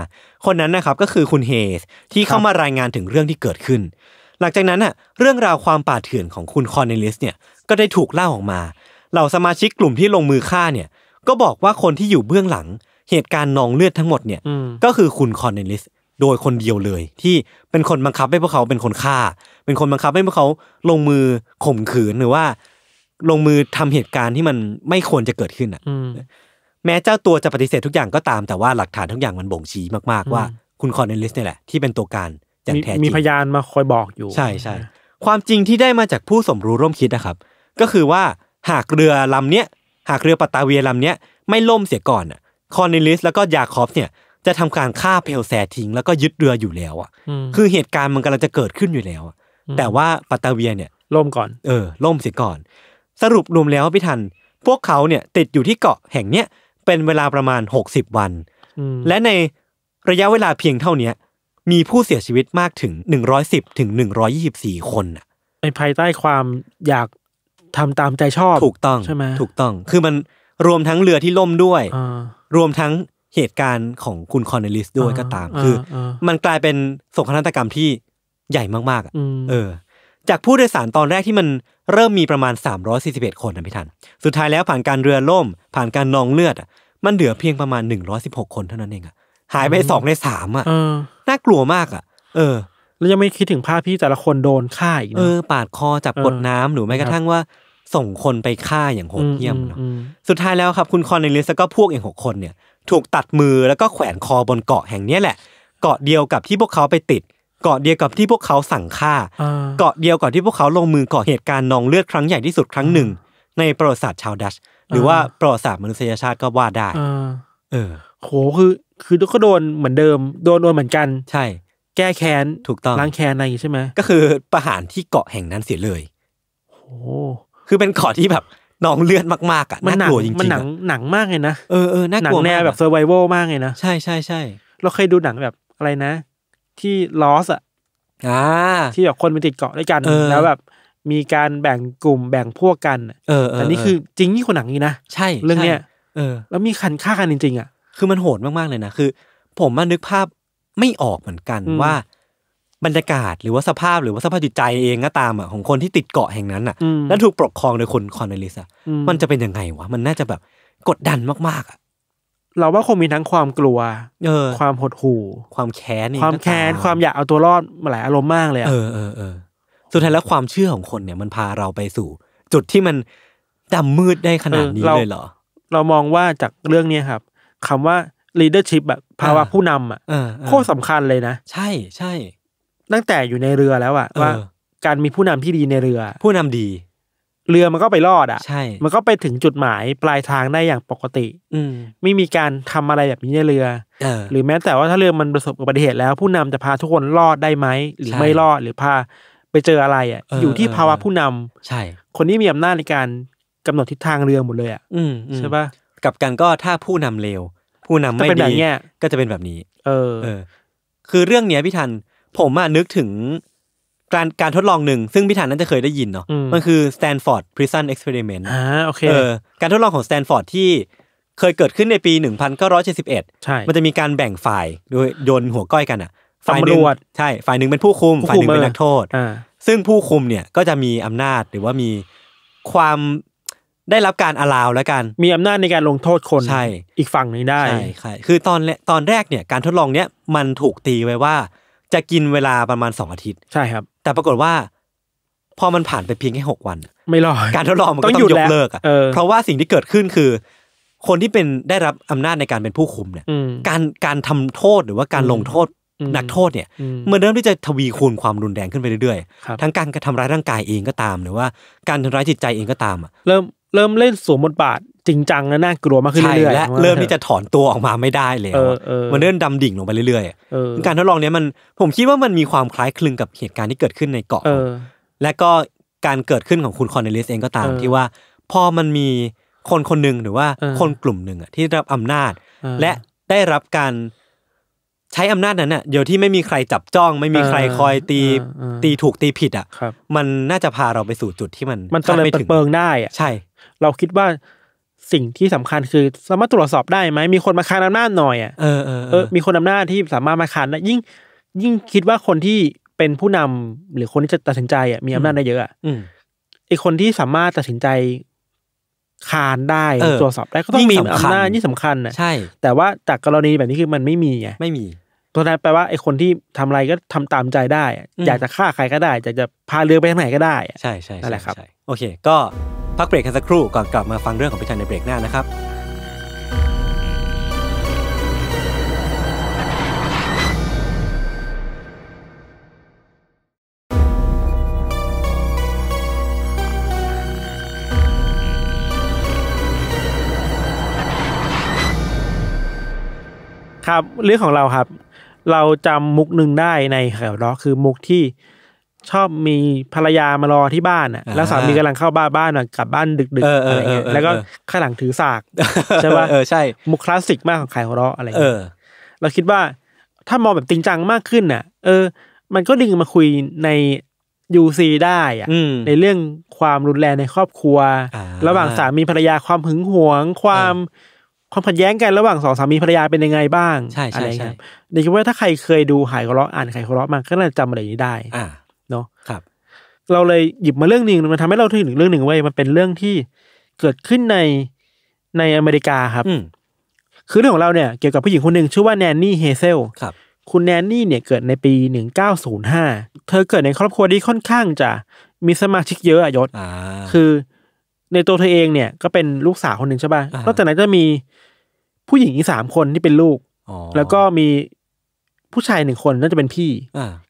คนนั้นนะครับก็คือคุณเฮสที่เข้ามารายงานถึงเรื่องที่เกิดขึ้น หลังจากนั้นน่ะเรื่องราวความป่าเถื่อนของคุณคอนเนลิสเนี่ย ก็ได้ถูกเล่าออกมา เหล่าสมาชิกกลุ่มที่ลงมือฆ่าเนี่ย ก็บอกว่าคนที่อยู่เบื้องหลัง เหตุการณ์นองเลือดทั้งหมดเนี่ย ก็คือคุณคอนเนลิสโดยคนเดียวเลย ที่เป็นคนบังคับให้พวกเขาเป็นคนฆ่า เป็นคนบังคับให้พวกเขาลงมือข่มขืนหรือว่าลงมือทำเหตุการณ์ที่มันไม่ควรจะเกิดขึ้นอ่ะ แม้เจ้าตัวจะปฏิเสธทุกอย่างก็ตามแต่ว่าหลักฐานทุกอย่างมันบ่งชี้มากๆว่าคุณคอนเนลลิสเนี่ยแหละที่เป็นตัวการอย่างแท้จริงมีพยานมาคอยบอกอยู่ใช่ใช่ความจริงที่ได้มาจากผู้สมรู้ร่วมคิดนะครับ ก็คือว่าหากเรือลำเนี้ยหากเรือปตาเวียลำเนี้ยไม่ล่มเสียก่อนอ่ะ คอนเนลิสแล้วก็ยาคอฟเนี่ยจะทำการฆ่าเพลแซทิ้งแล้วก็ยึดเรืออยู่แล้วอ่ะคือเหตุการณ์มันกำลังจะเกิดขึ้นอยู่แล้วแต่ว่าปตาเวียเนี่ยล่มก่อนเออ ล่มเสียก่อนสรุปรวมแล้วพี่ทัน พวกเขาเนี่ยติดอยู่ที่เกาะแห่งเนี้ยเป็นเวลาประมาณ 60 วันและในระยะเวลาเพียงเท่านี้มีผู้เสียชีวิตมากถึง110ถึง124 คนะในภายใต้ความอยากทำตามใจชอบถูกต้องใช่ไหมถูกต้อง คือมันรวมทั้งเรือที่ล่มด้วยรวมทั้งเหตุการณ์ของคุณคอนเนลิสด้วยก็ตาม คือมันกลายเป็นสงครามนาฏกรรมที่ใหญ่มากๆอะเออจากผู้โดยสารตอนแรกที่มันเริ่มมีประมาณ 341 คนนะพี่ทัน สุดท้ายแล้วผ่านการเรือล่ม ผ่านการนองเลือดมันเหลือเพียงประมาณ 116 คนเท่านั้นเองอะหายไปสองในสามอะน่ากลัวมากอะเออ แล้วยังไม่คิดถึงภาพพี่แต่ละคนโดนฆ่าอีกเออ ปาดคอจับกดน้ำหรือแม้กระทั่งว่าส่งคนไปฆ่าอย่างโหดเหี้ยมเนาะสุดท้ายแล้วครับคุณคอนเนลิสก็พวกอย่างหกคนเนี่ย ถูกตัดมือแล้วก็แขวนคอบนเกาะแห่งนี้แหละ เกาะเดียวกับที่พวกเขาไปติดเกาะเดียวกับที่พวกเขาสั่งฆ่าเกาะเดียวกับที่พวกเขาลงมือก่อเหตุการณ์นองเลือดครั้งใหญ่ที่สุดครั้งหนึ่ง ในประวัติศาสตร์ชาวดัชหรือว่าประวัติศาสตร์มนุษยชาติก็ว่าได้เออโหคือ คือก็โดนเหมือนเดิมโดนโดนเหมือนกัน ใช่ แก้แค้นถูกต้องล้างแค้นอะไรใช่ไหมก็คือ ประหารที่เกาะแห่งนั้นเสียเลยโอ้คือเป็นเกาะที่แบบนองเลือดมากๆอ่ะมันหนังมันหนังหนังมากเลยนะเออเออน่ากลัวแนวแบบเซอร์ไวโวมากเลยนะใช่ใช่ใช่เราเคยดูหนังแบบอะไรนะที่ลอสอ่ะที่แบบคนไปติดเกาะด้วยกันแล้วแบบ มีการแบ่งกลุ่มแบ่งพวกกันเออแต่นี่คือจริงที่คนหนังนี้นะใช่เรื่องเนี้ยเออแล้วมีคันฆ่ากันจริงๆอ่ะคือมันโหดมากๆเลยนะคือ ผมมานึกภาพไม่ออกเหมือนกันว่า บรรยากาศ หรือว่าสภาพหรือว่าสภาพจิตใจเองก็ตามอ่ะของคนที่ติดเกาะแห่งนั้นอ่ะ แล้วถูกปกครองโดยคนคอนเนลิสอ่ะมันจะเป็นยังไงวะ มันน่าจะแบบกดดันมากๆอ่ะเราว่าคงมีทั้งความกลัวเออความหดหู่ ความแค้นความแค้นความอยากเอาตัวรอดมาหลายอารมณ์มากเลยอะเออเออเออสุดท้ายแล้วความเชื่อของคนเนี่ยมันพาเราไปสู่ จุดที่มันดำมืดได้ขนาดนี้เลยเหรอ เรามองว่าจากเรื่องนี้ครับคำว่า leadership แบบภาวะผู้นำอ่ะโคตรสำคัญเลยนะ ใช่ ใช่ ตั้งแต่อยู่ในเรือแล้วอ่ะ ว่า การมีผู้นำที่ดีในเรือ ผู้นำดีเรือมันก็ไปรอดอ่ะใช่มันก็ไปถึงจุดหมายปลายทางได้อย่างปกติ อืไม่มีการทำอะไรแบบนี้ในเรืออหรือแม้แต่ว่าถ้าเรือมันประสบอุบัติเหตุ แล้วผู้นำจะพาทุกคนรอดได้ไหมหรือไม่รอดหรือพาไปเจออะไรอ่ะอยู่ที่ภาวะผู้นำ ใช่ คนนี้มีอำนาจในการกำหนดทิศทางเรือหมดเลยอ่ะใช่ปะกับกันก็ถ้าผู้นำเลวผู้นำไม่ดีก็จะเป็นแบบนี้ เออคือเรื่องเนี้ยพี่ทันผม่ะนึกถึงการการทดลองหนึ่ง ซึ่งพิธานน่าจะเคยได้ยินเนาะมันคือ Stanford Prison Experiment อ่าโอเคเออการทดลองของ Stanford ที่เคยเกิดขึ้นในปี 1971ใช่มันจะมีการแบ่งฝ่ายโดยโยนหัวก้อยกันอ่ะ ฝ่ายหนึ่งใช่ฝ่ายหนึ่งเป็นผู้คุมฝ่ายหนึ่งเป็นนักโทษ ซึ่งผู้คุมเนี่ยก็จะมีอำนาจหรือว่ามีความได้รับการอลาว แล้วกัน มีอำนาจในการลงโทษคนใช่อีกฝั่งหนึ่งได้ใช่คือตอนตอนแรกเนี่ยการทดลองเนี้ยมันถูกตีไว้ว่าจะกินเวลาประมาณสองอาทิตย์ใช่ครับ แต่ปรากฏว่า พอมันผ่านไปเพียงแค่หกวัน ไม่รอดการทดลองมันก็ต้องยกเลิกอ่ะเพราะว่าสิ่งที่เกิดขึ้นคือ คนที่เป็นได้รับอำนาจในการเป็นผู้คุมเนี่ย การการทำโทษหรือว่าการลงโทษนักโทษเนี่ยมันเริ่มที่จะทวีคูณความรุนแรงขึ้นไปเรื่อยๆทั้งการกระทำร้ายร่างกายเองก็ตาม หรือว่าการทำร้ายจิตใจเองก็ตามอ่ะเริ่มเริ่มเล่นสวมบทบาทจริงจังและน่ากลัวมากขึ้นเรื่อยๆและเริ่มที่จะถอนตัวออกมาไม่ได้แล้วมันเริ่มดำดิ่งลงไปเรื่อยๆการทดลองนี้มันผมคิดว่ามันมีความคล้ายคลึงกับเหตุการณ์ที่เกิดขึ้นในเกาะและก็การเกิดขึ้นของคุณคอนเนลิสเองก็ตามที่ว่า พอมันมีคนคนหนึ่งหรือว่า คนกลุ่มหนึ่งที่รับอำนาจและได้รับการใช้อำนาจนั้นน่ะเดี๋ยวที่ไม่มีใครจับจ้อง ไม่มีใครคอยตี ตีถูกตีผิดอ่ะมันน่าจะพาเราไปสู่จุดที่มันมันจะเิดไม่ถึงเปิงได้อะใช่ เราคิดว่าสิ่งที่สำคัญคือสามารถตรวจสอบได้ไหม มีคนมาคานอำนาจหน่อยอ่ะเออเออเออมีคนอำนาจที่สามารถมาคานนะยิ่ง ยิ่งคิดว่าคนที่เป็นผู้นำ หรือคนที่จะตัดสินใจอ่ะมีอำนาจได้เยอะอ่ะไอคนที่สามารถตัดสินใจคานได้ ตรวจสอบได้ก็ต้องมีอำนาจนี่สำคัญอ่ะใช่แต่ว่าจากกรณีแบบนี้คือมันไม่มีไงไม่มีตัวนั้นแปลว่าไอคนที่ทำอะไรก็ทำตามใจได้ อยากจะฆ่าใครก็ได้อยากจะพาเรือไปทางไหนก็ได้ใช่ใช่นั่นแหละครับโอเคก็พักเบรกกันสักครู่ก่อนกลับมาฟังเรื่องของพี่ชัยในเบรกหน้านะครับ ครับเรื่องของเราครับ เราจำมุกหนึ่งได้ในแถวล็อคือมุกที่ชอบมีภรรยามารอที่บ้านอ่ะ แล้วสามีกำลังเข้าบ้านบ้านกลับบ้านดึก ๆอะไรเงี้ย แล้วก็ข้างหลังถือสากใช่ป่ะเออใช่ มุคลาสสิกมากของขายหัวเราะอะไรเงี้ยเราคิดว่าถ้ามองแบบจริงจังมากขึ้นน่ะ เออ มันก็ดึงมาคุยในยูซีได้อ่ะ ในเรื่องความรุนแรงในครอบครัว ระหว่างสามีภรรยาความหึงหวง ความ ความขัดแย้งกัน ระหว่างสองสามีภรรยาเป็นยังไงบ้างใช่ใช่ใช่ในคิดว่าถ้าใครเคยดูหายกระเลาะอ่านไขยกระเลาะมาก็น่าจะจำอะไรนี้ได้อ่าเราเลยหยิบมาเรื่องหนึ่งมันทำให้เราถึงเรื่องหนึ่งไว้ มันเป็นเรื่องที่เกิดขึ้นในในอเมริกาครับ คือเรื่องของเราเนี่ยเกี่ยวกับผู้หญิงคนหนึ่งชื่อว่าแนนนี่เฮเซลครับคุณแนนนี่เนี่ยเกิดในปีหนึ่งเก้าศูนย์ห้าเธอเกิดในครอบครัวที่ค่อนข้างจะมีสมาชิกเยอะอะยศคือในตัวเธอเองเนี่ย ก็เป็นลูกสาวคนหนึ่งใช่ป่ะนอกจากนั้นก็มีผู้หญิงอีกสามคนที่เป็นลูกแล้วก็มีผู้ชายหนึ่งคนน่าจะเป็นพี่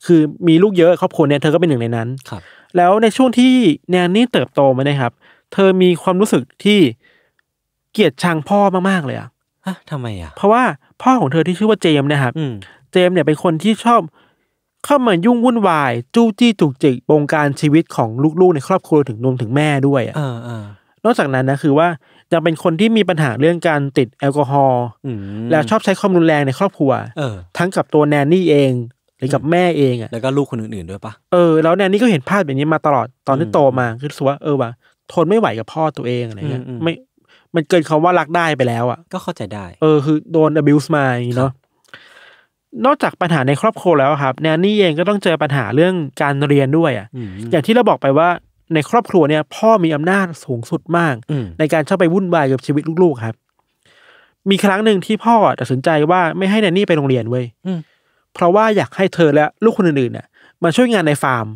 คือมีลูกเยอะครอบครัวเนี่ยเธอก็เป็นหนึ่งในนั้นครับแล้วในช่วงที่แนนนี่เติบโตมานะครับ เธอมีความรู้สึกที่เกลียดชังพ่อมาก ๆ เลยอะฮะทำไมอะเพราะว่าพ่อของเธอที่ชื่อว่าเจมนะครับเจมเนี่ยเป็นคนที่ชอบเข้ามายุ่งวุ่นวายจู้จี้จุกจิกบงการชีวิตของลูกๆ ในครอบครัวถึงรวมถึงแม่ด้วยอะนอกจากนั้นนะคือว่ายังเป็นคนที่มีปัญหาเรื่องการติดแอลกอฮอล์แล้วชอบใช้ความรุนแรงในครครอบครัวทั้งกับตัวแนนนี่เองหรือกับแม่เองอ่ะแล้วก็ลูกคนอื่นๆ ด้วยปะเออแล้วเนี่ยนี่ก็เห็นภาพแบบนี้มาตลอดตอนที่โตมาคือสัว่า เออว่ะทนไม่ไหวกับพ่อตัวเองอะไรเงี้ยไม่ มันเกินคาว่ารักได้ไปแล้ว อ่ะ ก็เข้าใจได้ เออคือโดน abuse มาเนาะนอกจากปัญหาในครอบครัวแล้วครับ แนนนี่เองก็ต้องเจอปัญหาเรื่องการเรียนด้วย อ่ะอย่างที่เราบอกไปว่าในครอบครัวเนี่ย พ่อมีอำนาจสูงสุดมากในการเข้าไปวุ่นวายกับชีวิตลูกๆครับ มีครั้งหนึ่งที่พ่อตัดสินใจว่าไม่ให้แนนนี่ไปโรงเรียนเว้ยเพราะว่าอยากให้เธอและลูกคนอื่นๆเนี่ยมาช่วยงานในฟาร์ม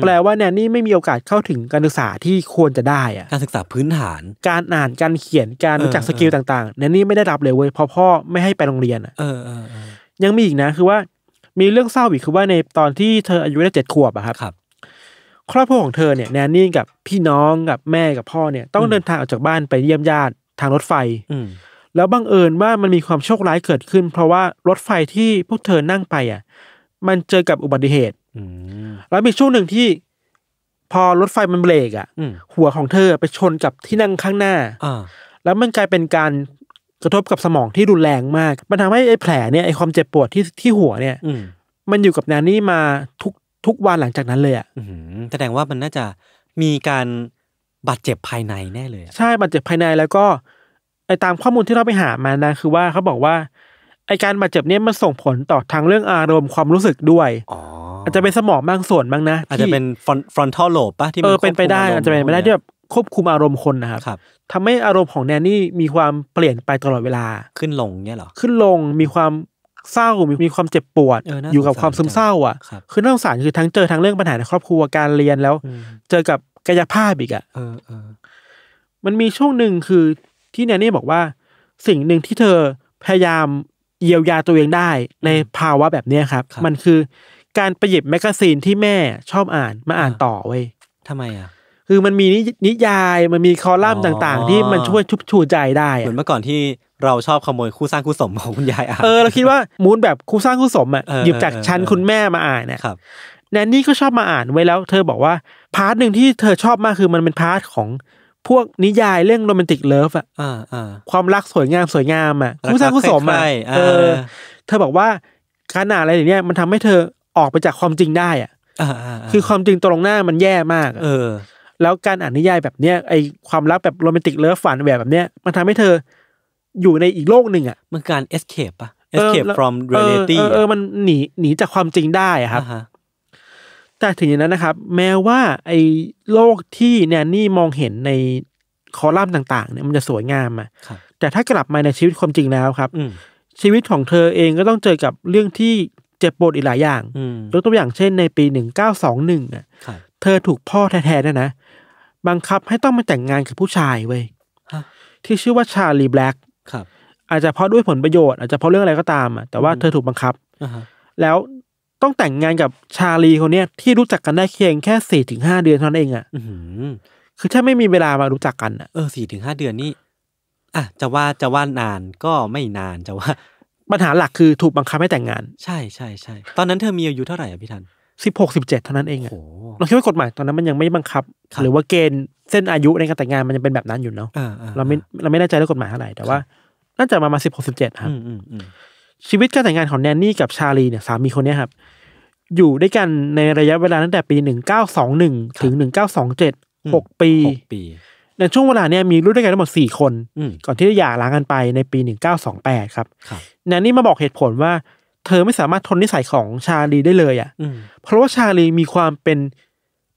แปลว่าแนนนี่ไม่มีโอกาสเข้าถึงการศึกษาที่ควรจะได้อะการศึกษาพื้นฐาน การอ่าน การเขียน การจากสกิลต่างๆแนนนี่ไม่ได้รับเลยเว้ยเพราะพ่อไม่ให้ไปโรงเรียนอ่ะยังมีอีกนะคือว่า มีเรื่องเศร้าอีกคือว่าในตอนที่เธออายุได้เจ็ดขวบอะครับ ครับครอบครัวของเธอเนี่ย แนนนี่กับพี่น้องกับแม่กับพ่อเนี่ย ต้องเดินทางออกจากบ้านไปเยี่ยมญาติทางรถไฟแล้วบังเอิญว่ามันมีความโชคร้ายเกิดขึ้น เพราะว่ารถไฟที่พวกเธอนั่งไปอ่ะ มันเจอกับอุบัติเหตุแล้วมีช่วงหนึ่งที่ พอรถไฟมันเบรกอ่ะหัวของเธอไปชนกับที่นั่งข้างหน้าอแล้วมันกลายเป็นการกระทบกับสมองที่รุนแรงมากมันทำให้ไอ้แผลเนี่ยไอ้ความเจ็บปวดที่ที่หัวเนี่ยมันอยู่กับนานี่มาทุกทุกวันหลังจากนั้น เลยอ่ะแสดงว่ามันน่าจะมีการบาดเจ็บภายในแน่เลย ใช่บาดเจ็บภายในแล้วก็ไอ้ตามข้อมูลที่เราไปหามานะคือว่าเขาบอกว่าไอ้การบาดเจ็บเนี่ยมันส่งผลต่อทางเรื่องอารมณ์ความรู้สึกด้วยอาจจะเป็นสมองบางส่วนบ้างนะอาจจะเป็น frontal lobe ปะที่มันเออเป็นไปได้ อาจจะเป็นไปได้ที่แบบควบคุมอารมณ์คนนะครับทำให้อารมณ์ของแนนนี่มีความเปลี่ยนไปตลอดเวลาขึ้นลงเนี่ยหรอขึ้นลงมีความเศร้ามีความเจ็บปวดอยู่กับความซึมเศร้าอ่ะ คือน่าสงสารคือทั้งเจอทั้งเรื่องปัญหาในครอบครัวการเรียนแล้ว เจอกับกายภาพอีกอ่ะมันมีช่วงหนึ่งคือที่แนนนี่บอกว่าสิ่งหนึ่งที่เธอพยายามเยียวยาตัวเองได้ในภาวะแบบนี้ครับ มันคือการไปหยิบแมกกาซีนที่แม่ชอบอ่านมาอ่านต่อไว้ททำไมอ่ะคือมันมีนิยายมันมีคอลัมน์ต่างๆที่มันช่วยชุบชูใจได้ เหมือนเมื่อก่อนที่เราชอบขโมยคู่สร้าง คู่สมของคุณยายอ่านเออเราคิดว่ามูนแบบคู่สร้าง คู่สมอ่ะหยิบจากชั้นคุณแม่มาอ่านเนี่ยแนนนี่ก็ชอบมาอ่านไว้แล้ว เธอบอกว่าพาร์ทหนึ่งที่เธอชอบมากคือมันเป็นพาร์ทของพวกนิยายเรื่องโรแมนติกเลิฟอะความรักสวยงาม สวยงามอ่ะคู่สร้างคู่สมอ่ะเอเธอบอกว่าขนาดอะไรเนี่ยมันทำให้เธอออกไปจากความจริงได้อ่ะคือความจริงตรงหน้ามันแย่มากเออ แล้วการอ่านนิยายแบบเนี้ยไอความรักแบบโรแมนติกเลิฟฝันแบบเนี้ยมันทำให้เธออยู่ในอีกโลกหนึ่งอ่ะมันการเอสเคปอะ e s c เคป from reality เออเออมันหนีหนีจากความจริงได้อะครับแต่ถึงอย่างนั้นนะครับ แม้ว่าไอ้โลกที่แนนนี่มองเห็นในคอลัมน์ต่างๆเนี่ยมันจะสวยงามอะแต่ถ้ากลับมาในชีวิตความจริงแล้วครับชีวิตของเธอเองก็ต้องเจอกับเรื่องที่เจ็บปวดอีกหลายอย่างยกตัวอย่างเช่นในปีหนึ่งเก้าสองหนึ่งอ่ะเธอถูกพ่อแท้ๆเนี่ยนะบังคับให้ต้องมาแต่งงานกับผู้ชายเว้ยที่ชื่อว่าชาลีแบล็กอาจจะเพราะด้วยผลประโยชน์อาจจะเพราะเรื่องอะไรก็ตามอ่ะแต่ว่าเธอถูกบังคับแล้วต้องแต่งงานกับชาลีคนเนี้ยที่รู้จักกันได้เคียงแค่สี่ถึงห้าเดือนเท่านั้นเองอะ่ะคือถ้าไม่มีเวลามารู้จักกันอะ่ะเออสี่ถึงห้าเดือนนี่อ่ะจะว่าจะว่านานก็ไม่นานจะว่าปัญหาหลักคือถูกบังคับให้แต่งงานใช่ใช่ใช่ตอนนั้นเธอมีอายุเท่าไหร่อ่ะพี่ทันสิบหกสิบเจ็ดเท่านั้นเองอะเราคิดว่ากฎหมายตอนนั้นมันยังไม่บังคับ หรือว่าเกณฑ์เส้นอายุในการแต่งงานมันยังเป็นแบบนั้นอยู่เนาะเราไม่เราไม่แน่ใจเรื่องกฎหมายเท่าไหร่แต่ว่าน่าจะมามาสิบหกสิบเจ็ดครับชีวิตการแต่งงานของแนนนี่ กับชาลีเนี่ยสามีคนนี้ครับ อยู่ด้วยกันในระยะเวลาตั้งแต่ปีหนึ่งเก้าสองหนึ่งถึงหนึ่งเก้าสองเจ็ดหกปีในช่วงเวลาเนี่ยมีลูกด้วยกันทั้งหมดสี่คนก่อนที่จะหย่าร้างกันไปในปีหนึ่งเก้าสองแปดครับแนนนี่มาบอกเหตุผลว่าเธอไม่สามารถทนนิสัยของชาลีได้เลยอะ่ะเพราะว่าชาลีมีความเป็น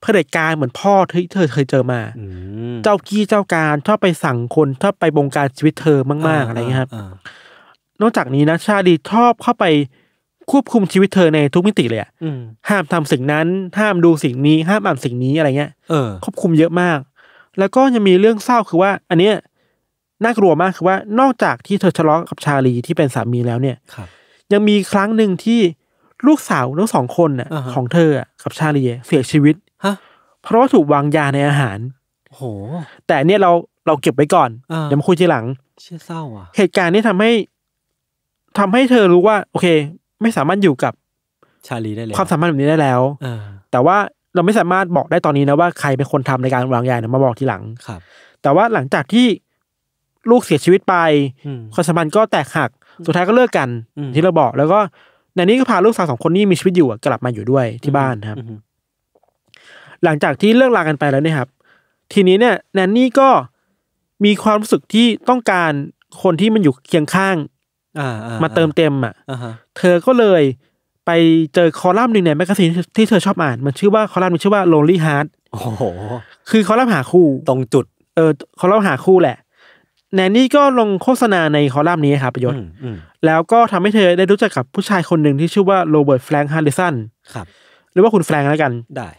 เผด็จการเหมือนพ่อที่เธอเคยเจอมาเจ้ากี้เจ้าการชอบไปสั่งคนชอบไปบงการชีวิตเธอมาก ๆอะไรเงี้ยครับนอกจากนี้นะชาดีชอบเข้าไปควบคุมชีวิตเธอในทุกมิติเลยอะห้ามทำสิ่งนั้น ห้ามดูสิ่งนี้ห้ามอ่านสิ่งนี้อะไรเงี้ยควบคุมเยอะมาก แล้วก็ยังมีเรื่องเศร้าคือว่า อันเนี้ยน่ากลัวมากคือว่า นอกจากที่เธอทะเลาะกับชาลีที่เป็นสามีแล้วเนี่ยยังมีครั้งหนึ่งที่ลูกสาวทั้งสองคนน่ะของเธอกับชาลีเสียชีวิตฮะเพราะว่าถูกวางยาในอาหารโหแต่เนี่ยเราเราเก็บไว้ก่อนเดี๋ยวมาคุยทีหลังเชื่อเศร้าอ่ะเหตุการณ์นี้ทำใหทำให้เธอรู้ว่าโอเค ไม่สามารถอยู่กับชาลีได้แล้วความสามารถแบบนี้ได้แล้วอแต่ว่าเราไม่สามารถบอกได้ตอนนี้นะว่าใครเป็นคนทำในการวางยานะมาบอกทีหลังครับ แต่ว่าหลังจากที่ลูกเสียชีวิตไปความสัมพันธ์ก็แตกหักสุดท้ายก็เลิกกันที่เราบอกแล้วก็ในนี้ก็พาลูกสาวสองคนนี้มีชีวิตอยู่กลับมาอยู่ด้วย ที่บ้านครับ หลังจากที่เลิกลากันไปแล้วเนี่ยครับ ทีนี้เนี่ย แนนนี่ก็มีความรู้สึกที่ต้องการคนที่มันอยู่เคียงข้างมาเติมเต็มอ่ะ เธอก็เลยไปเจอคอลัมน์หนึ่งในแมกกาซีนที่เธอชอบอ่าน มันชื่อว่าคอลัมน์มันชื่อว่า Lonely Heart โอ้โห คือคอลัมน์หาคู่ตรงจุด เออคอลัมน์หาคู่แหละ แนนนี่ก็ลงโฆษณาในคอลัมน์นี้ครับประยชน์ แล้วก็ทำให้เธอได้รู้จักกับผู้ชายคนหนึ่งที่ชื่อว่าโรเบิร์ตแฟรงค์ฮาริสัน ครับ หรือว่าคุณแฟรงค์แล้วกันได้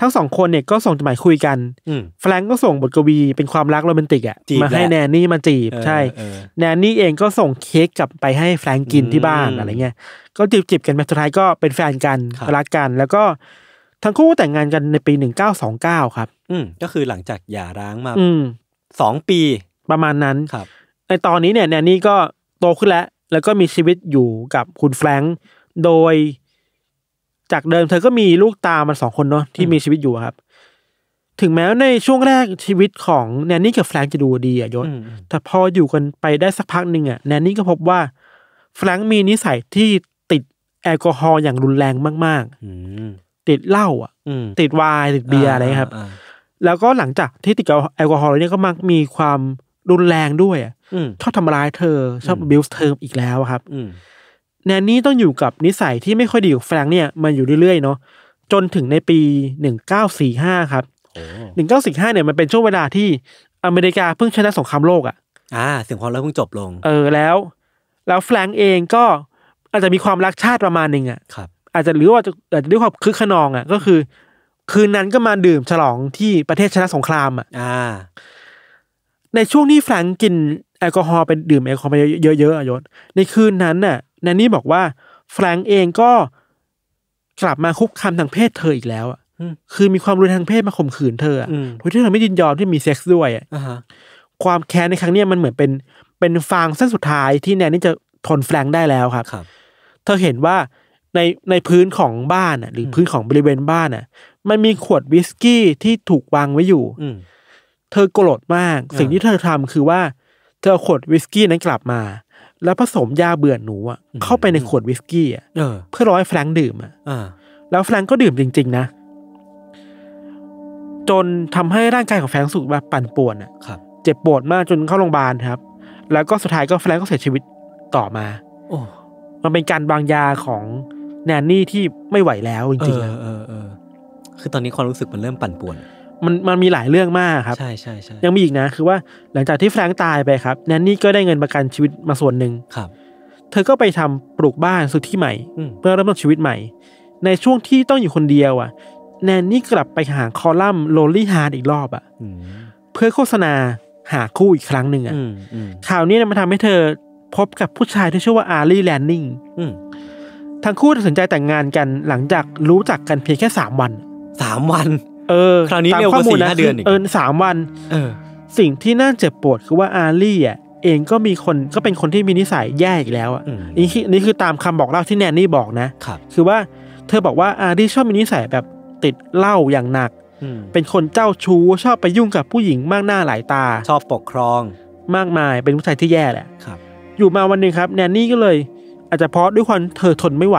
ทั้งสองคนเนี่ยก็ส่งจดหมายคุยกันแฟรงก์ก็ส่งบทกวี เป็นความรักโรแมนติกอ่ะมาให้แนนนี่มาจีบ ใช่ แนนนี่เองก็ส่งเค้กกลับไปให้แฟรงก์กินที่บ้านอะไรเงี้ยก็จีบจีบกันมาสุดท้ายก็เป็นแฟนกันรักกัน แล้วก็ทั้งคู่แต่งงานกันในปีหนึ่งเก้าสองเก้าครับ อืม ก็คือหลังจากหย่าร้างมาสองปีประมาณนั้นครับในตอนนี้เนี่ยแนนนี่ก็โตขึ้นแล้วแล้วก็มีชีวิตอยู่กับคุณแฟรงก์โดยจากเดิมเธอก็มีลูกตามันสองคนเนาะที่มีชีวิตอยู่ครับ ถึงแม้ในช่วงแรกชีวิตของแนนนี่กับแฟรงค์จะดูดีอะยศแต่พออยู่กันไปได้สักพักหนึ่งอะแนนนี่ก็พบว่าแฟรงค์มีนิสัยที่ติดแอลกอฮอล์อย่างรุนแรงมากๆติดเหล้าอ่ะติดวายติดเบียอะไรครับ แล้วก็หลังจากที่ติดแอลกอฮอล์เนี่ยก็มักมีความรุนแรงด้วยชอบทำร้ายเธอชอบบิลส์เธออีกแล้วครับแนนนี่ต้องอยู่กับนิสัยที่ไม่ค่อยดีของแฟรงเนี่ยมาอยู่เรื่อยๆเนาะจนถึงในปีหนึ่งเก้าสี่ห้าครับหนึ่งเก้าสี่ห้าเนี่ยมันเป็นช่วงเวลาที่อเมริกาเพิ่งชนะสงครามโลกอ่ะอ่าเสียงความรักเพิ่งจบลง เออแล้ว แล้วแฟรงเองก็อาจจะมีความรักชาติประมาณหนึ่งอ่ะครับ อาจจะหรือว่าอาจจะด้วยความคึกขนองอ่ะก็คือ คืนนั้นก็มาดื่มฉลองที่ประเทศชนะสงครามอ่ะอ่ะในช่วงที่แฟรงกินแอลกอฮอล์ไปดื่มแอลกอฮอล์ไปเยอะๆอยศในคืนนั้นน่ะแนนนี่บอกว่า แฟรงก์เองก็กลับมาคุกคามทางเพศเธออีกแล้วอ่ะ คือมีความรุนแรงทางเพศมาข่มขืนเธออ่ะโดยที่เธอไม่ยินยอมที่มีเซ็กซ์ด้วยอ่ะความแค้นในครั้งนี้มันเหมือนเป็นเป็นฟางเส้นสุดท้ายที่แนนนี่จะทนแฟรงก์ได้แล้วครับรบเธอเห็นว่าในในพื้นของบ้านอ่ะ หรือพื้นของบริเวณบ้านอ่ะมันมีขวดวิสกี้ที่ถูกวางไว้อยู่ อืเธอโกรธมาก สิ่งที่เธอทำคือว่า เธอขวดวิสกี้นั้นกลับมาแล้วผสมยาเบื่อหนูอ่ะ เข้าไปในขวดวิสกี้อ่ะเพื่อร้อยแฟรงดื่มอ่ะแล้วแฟรงก็ดื่มจริง ๆนะ จนทำให้ร่างกายของแฟรงสุดแบบปั่นป่วนอ่ะเจ็บปวดมากจนเข้าโรงพยาบาลครับ แล้วก็สุดท้ายก็แฟรงก็เสียชีวิตต่อมา โอ้มันเป็นการบางยาของแนนนี่ที่ไม่ไหวแล้วจริงๆคือตอนนี้ความรู้สึกมันเริ่มปั่นป่วนมันมันมีหลายเรื่องมากครับ ใช่ใช่ใช่ยังมีอีกนะคือว่าหลังจากที่แฟรง์ตายไปครับ แนนนี่ก็ได้เงินประกันชีวิตมาส่วนหนึ่งครับ เธอก็ไปทำปลูกบ้านสุดที่ใหม่ เพื่อเริ่มต้นชีวิตใหม่ ในช่วงที่ต้องอยู่คนเดียวอ่ะ แนนนี่กลับไปหาคอลัมน์โรลลี่ฮาร์ดอีกรอบอ่ะเพื่อโฆษณาหาคู่อีกครั้งหนึ่งอ่ะข่าวนี้มันทำให้เธอพบกับผู้ชายที่ชื่อว่าอารีแลนนิงทั้งคู่ตัดสินใจแต่งงานกันหลังจากรู้จักกันเพียงแค่สามวันสามวันเออคราวนี้เร็วกว่าสี่ห้าเดือนเออสามวันเออสิ่งที่น่าเจ็บปวดคือว่าอารี่อ่ะเองก็มีคนก็เป็นคนที่มีนิสัยแย่อีกแล้วอ่ะนี่คือนี่คือตามคำบอกเล่าที่แนนนี่บอกนะครับคือว่า เธอบอกว่าอารี่ชอบมีนิสัยแบบติดเหล้าอย่างหนัก เป็นคนเจ้าชู้ชอบไปยุ่งกับผู้หญิงมากหน้าหลายตา ชอบปกครอง มากมายเป็นผู้ชายที่แย่แหละครับ อยู่มาวันหนึ่งครับ แนนนี่ก็เลย อาจจะเพราะด้วยความเธอทนไม่ไหว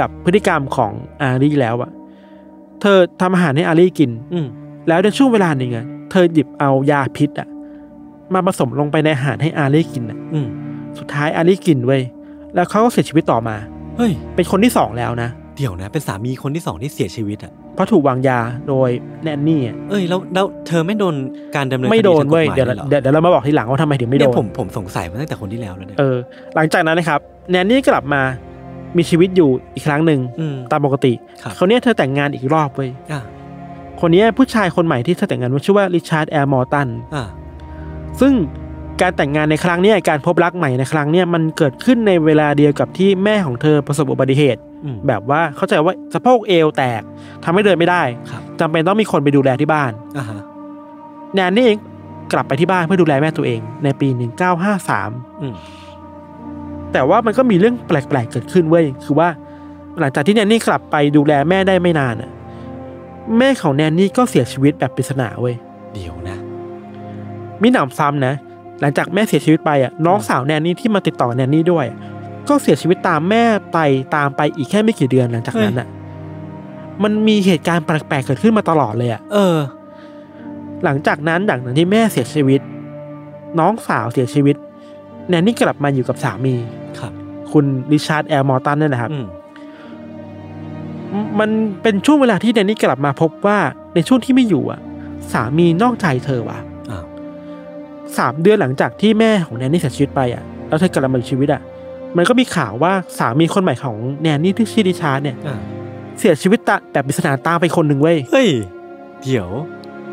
กับพฤติกรรมของอารี่แล้วอะเธอทำอาหารให้อารี่กิน อืแล้วในช่วงเวลาหนึ่งอะเธอหยิบเอายาพิษอะมาผสมลงไปในอาหารให้อารี่กินอะอืสุดท้ายอารี่กินเว้ยแล้วเขาก็เสียชีวิตต่อมาเฮ้ย เป็นคนที่สองแล้วนะ เดี๋ยวนะเป็นสามีคนที่สองที่เสียชีวิตอะเพราะถูกวางยาโดย แนนนี่ เอ้ยแล้วแล้ว เธอไม่โดนการดำเนินไม่โดนเว้ยเดี๋ยวเดี๋ยวเรามาบอกทีหลังว่าทำไมถึงไม่โดนเนี่ยผมผมสงสัยมาตั้งแต่คนที่แล้วแล้วเนี่ยเออหลังจากนั้นนะครับ แนนนี่กลับมามีชีวิตอยู่อีกครั้งหนึ่งตามปกติคเนี้เธอแต่งงานอีกรอบเว้ยคนนี้ผู้ชายคนใหม่ที่เธอแต่งงานว่าชื่อว่าริชาร์ดแอร์มอร์ตันซึ่งการแต่งงานในครั้งนี้การพบรักใหม่ในครั้งนี้มันเกิดขึ้นในเวลาเดียวกับที่แม่ของเธอ ประสบอุบัติเหตุ แบบว่าเข้าใจว่าสะโพกเอวแตก ทำให้เดินไม่ได้จำเป็นต้องมีคนไปดูแลที่บ้านแนนนี่เองกลับไปที่บ้านเพื่อดูแลแม่ตัวเอง ในปี1953แต่ว่ามันก็มีเรื่องแปลกๆเกิดขึ้นเว้ย คือว่า หลังจากที่แนนนี่กลับไปดูแลแม่ได้ไม่นานน่ะแม่ของแนนนี่ก็เสียชีวิตแบบปริศนาเว้ยเดี๋ยวนะมิหนำซ้ำนะ หลังจากแม่เสียชีวิตไปอ่ะน้องสาวแนนนี่ที่มาติดต่อแนนนี่ด้วย ก็เสียชีวิตตามแม่ไปตามไปอีกแค่ไม่กี่เดือน หลังจากนั้นอ่ะมันมีเหตุการณ์แปลกๆเกิดขึ้นมาตลอดเลยอ่ะเออ หลังจากนั้นหลังจากที่แม่เสียชีวิต น้องสาวเสียชีวิตแนนนี่กลับมาอยู่กับสามีครับ คุณริชาร์ดแอลมอร์ตันนี่นนะครับมันเป็นช่วงเวลาที่แนนนี่กลับมาพบว่า ในช่วงที่ไม่อยู่อ่ะ สามีนอกใจเธอว่ะสามเดือนหลังจากที่แม่ของแนนนี่เสียชีวิตไปอ่ะ แล้วเธอกลับมาชีวิตอ่ะมันก็มีข่าวว่าสามีคนใหม่ของแนนนี่ที่ชื่อดิชาร์ดเนี่ยเสียชีวิตตแบบปริศนาตามไปคนหนึ่งเว้ยเฮ้ย เดี๋ยว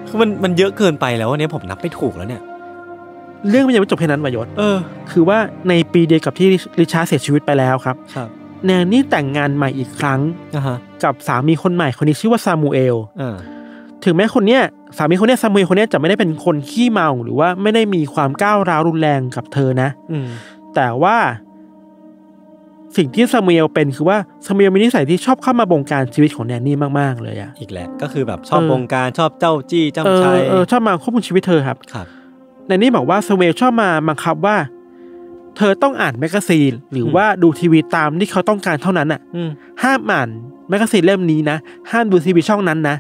คือมันมันเยอะเกินไปแล้ววันนี้ผมนับไม่ถูกแล้วเนี่ยเรื่องมันยังไม่จบแค่นั้นวายศเออคือว่าในปีเดียวกับที่ ริชาร์ดเสียชีวิตไปแล้วครับ ครับแนนนี่แต่งงานใหม่อีกครั้งกับสามีคนใหม่คนนี้ชื่อว่าซามูเอลอถึงแม้คนเนี้ยสามีคนเนี้ยซามูเอลคนเนี้ยจะไม่ได้เป็นคนขี้เมาหรือว่าไม่ได้มีความก้าวร้าว รุนแรงกับเธอนะ อืแต่ว่าสิ่งที่ซามูเอลเป็น คือว่าซามูเอลมีนิสัยที่ชอบเข้ามาบงการชีวิตของแนนนี่มากๆ เลยอะอีกแหละก็คือแบบชอบบงการชอบเจ้า จี้เจ้าชัอยออชอบมาควบคุมชีวิตเธอครับครับในนี้บอกว่าสเวลชอบมาบังคับว่าเธอต้องอ่านแมกกาซีน หรือว่าดูทีวี ตามที่เขาต้องการเท่านั้นอ่ะห้ามอ่านแมกกาซีนเล่มนี้นะ ห้ามดูทีวีช่องนั้นนะ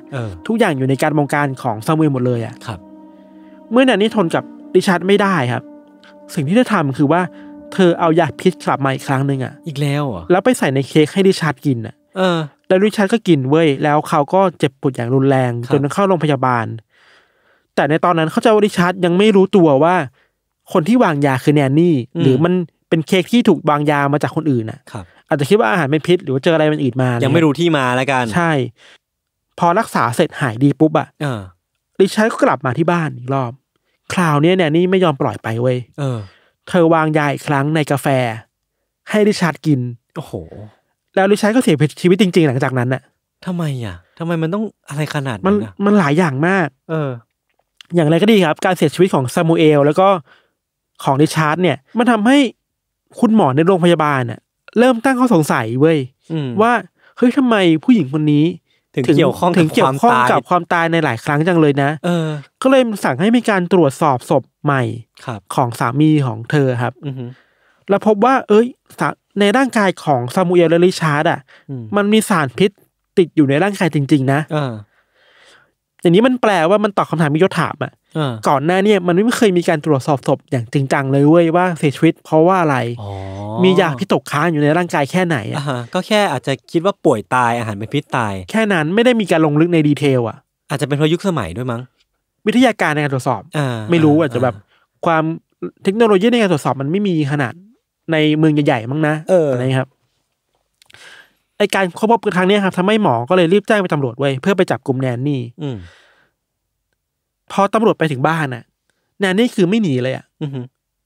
ทุกอย่างอยู่ในการบงการของซมเวลหมดเลย อ่ะครับ เมื่อนันนี่ทนกับดิชาร์ดไม่ได้ครับ สิ่งที่เธอทำคือว่า เธอเอายาพิษกลับมาอีกครั้งหนึ่งอ่ะอีกแล้วอ่ะแล้วไปใส่ในเค้กให้ดิชาร์ดกินอ่ะออแล้วดิชาร์ดก็กินเว้ยแล้วเขาก็เจ็บปวดอย่างรุนแรงจนเข้าโรงพยาบาลแต่ในตอนนั้นเขาเจ้าริชาร์ดยังไม่รู้ตัวว่า คนที่วางยาคือแนนนี่ หรือมันเป็นเค้กที่ถูกวางยามาจากคนอื่นน่ะอาจจะคิดว่าอาหารเป็นพิษหรือว่าเจออะไรมันอื่นมา ยังไม่รู้ที่มาแล้วกันใช่ พอรักษาเสร็จหายดีปุ๊บอ่ะริชาร์ดก็กลับมาที่บ้านอีกรอบ คราวนี้แนนนี่ไม่ยอมปล่อยไปเว้ยเธอวางยาอีกครั้งในกาแฟให้ริชาร์ดกินโอ้โห แล้วริชาร์ดก็เสียชีวิตจริงๆหลังจากนั้นน่ะทำไมอ่ะ ทำไมมันต้องอะไรขนาดนั้นมันหลายอย่างมาก เอออย่างไรก็ดีครับ การเสียชีวิตของซามูเอลแล้วก็ของดิชาร์ดเนี่ย มันทำให้คุณหมอในโรงพยาบาลน่ะเริ่มตั้งข้อสงสัยเว้ยว่าเฮ้ยทาไมผู้หญิงคนนี้ ถึงเกี่ยวข้องถึงเกี่ยวข้องกับความตายในหลายครั้งจังเลยนะเออ ก็เลยสั่งให้มีการตรวจสอบศพใหม่ ครับ ของสามีของเธอครับออืแล้วพบว่า เอ้ยในร่างกายของซามูเอลและริชาร์ดอ่ะ มันมีสารพิษติดอยู่ในร่างกายจริงๆ นะออย่างนี้มันแปลว่ามันตอบคาถามมียศถามอ่ะก่อนหน้าเนี่ยมันไม่เคยมีการตรวจสอบศพอย่างจริงจังเลยเว้ยว่าเสียชีวิต เพราะว่าอะไรมียาพิษตกค้างอยู่ในร่างกายแค่ไหนอ่ะก็แค่อาจจะคิดว่าป่วยตายอาหารเป็นพิษตายแค่นั้นไม่ได้มีการลงลึกในดีเทลอ่ะ อาจจะเป็นเพราะยุคสมัยด้วยมั้งวิทยาการในการตรวจสอบไม่รู้อาจจะแบบ ความเทคโนโลยีในการตรวจสอบมันไม่มีขนาดในเมืองใหญ่ๆมั้งนะอะไรครับอการค้นพบครั้งนี้ครับทำให้หมอก็เลยรีบแจ้งไปตำรวจไว้เพื่อไปจับกลุ่มแนนนี่พอตำรวจไปถึงบ้านน่ะแนนนี่คือไม่หนีเลยอ่ะ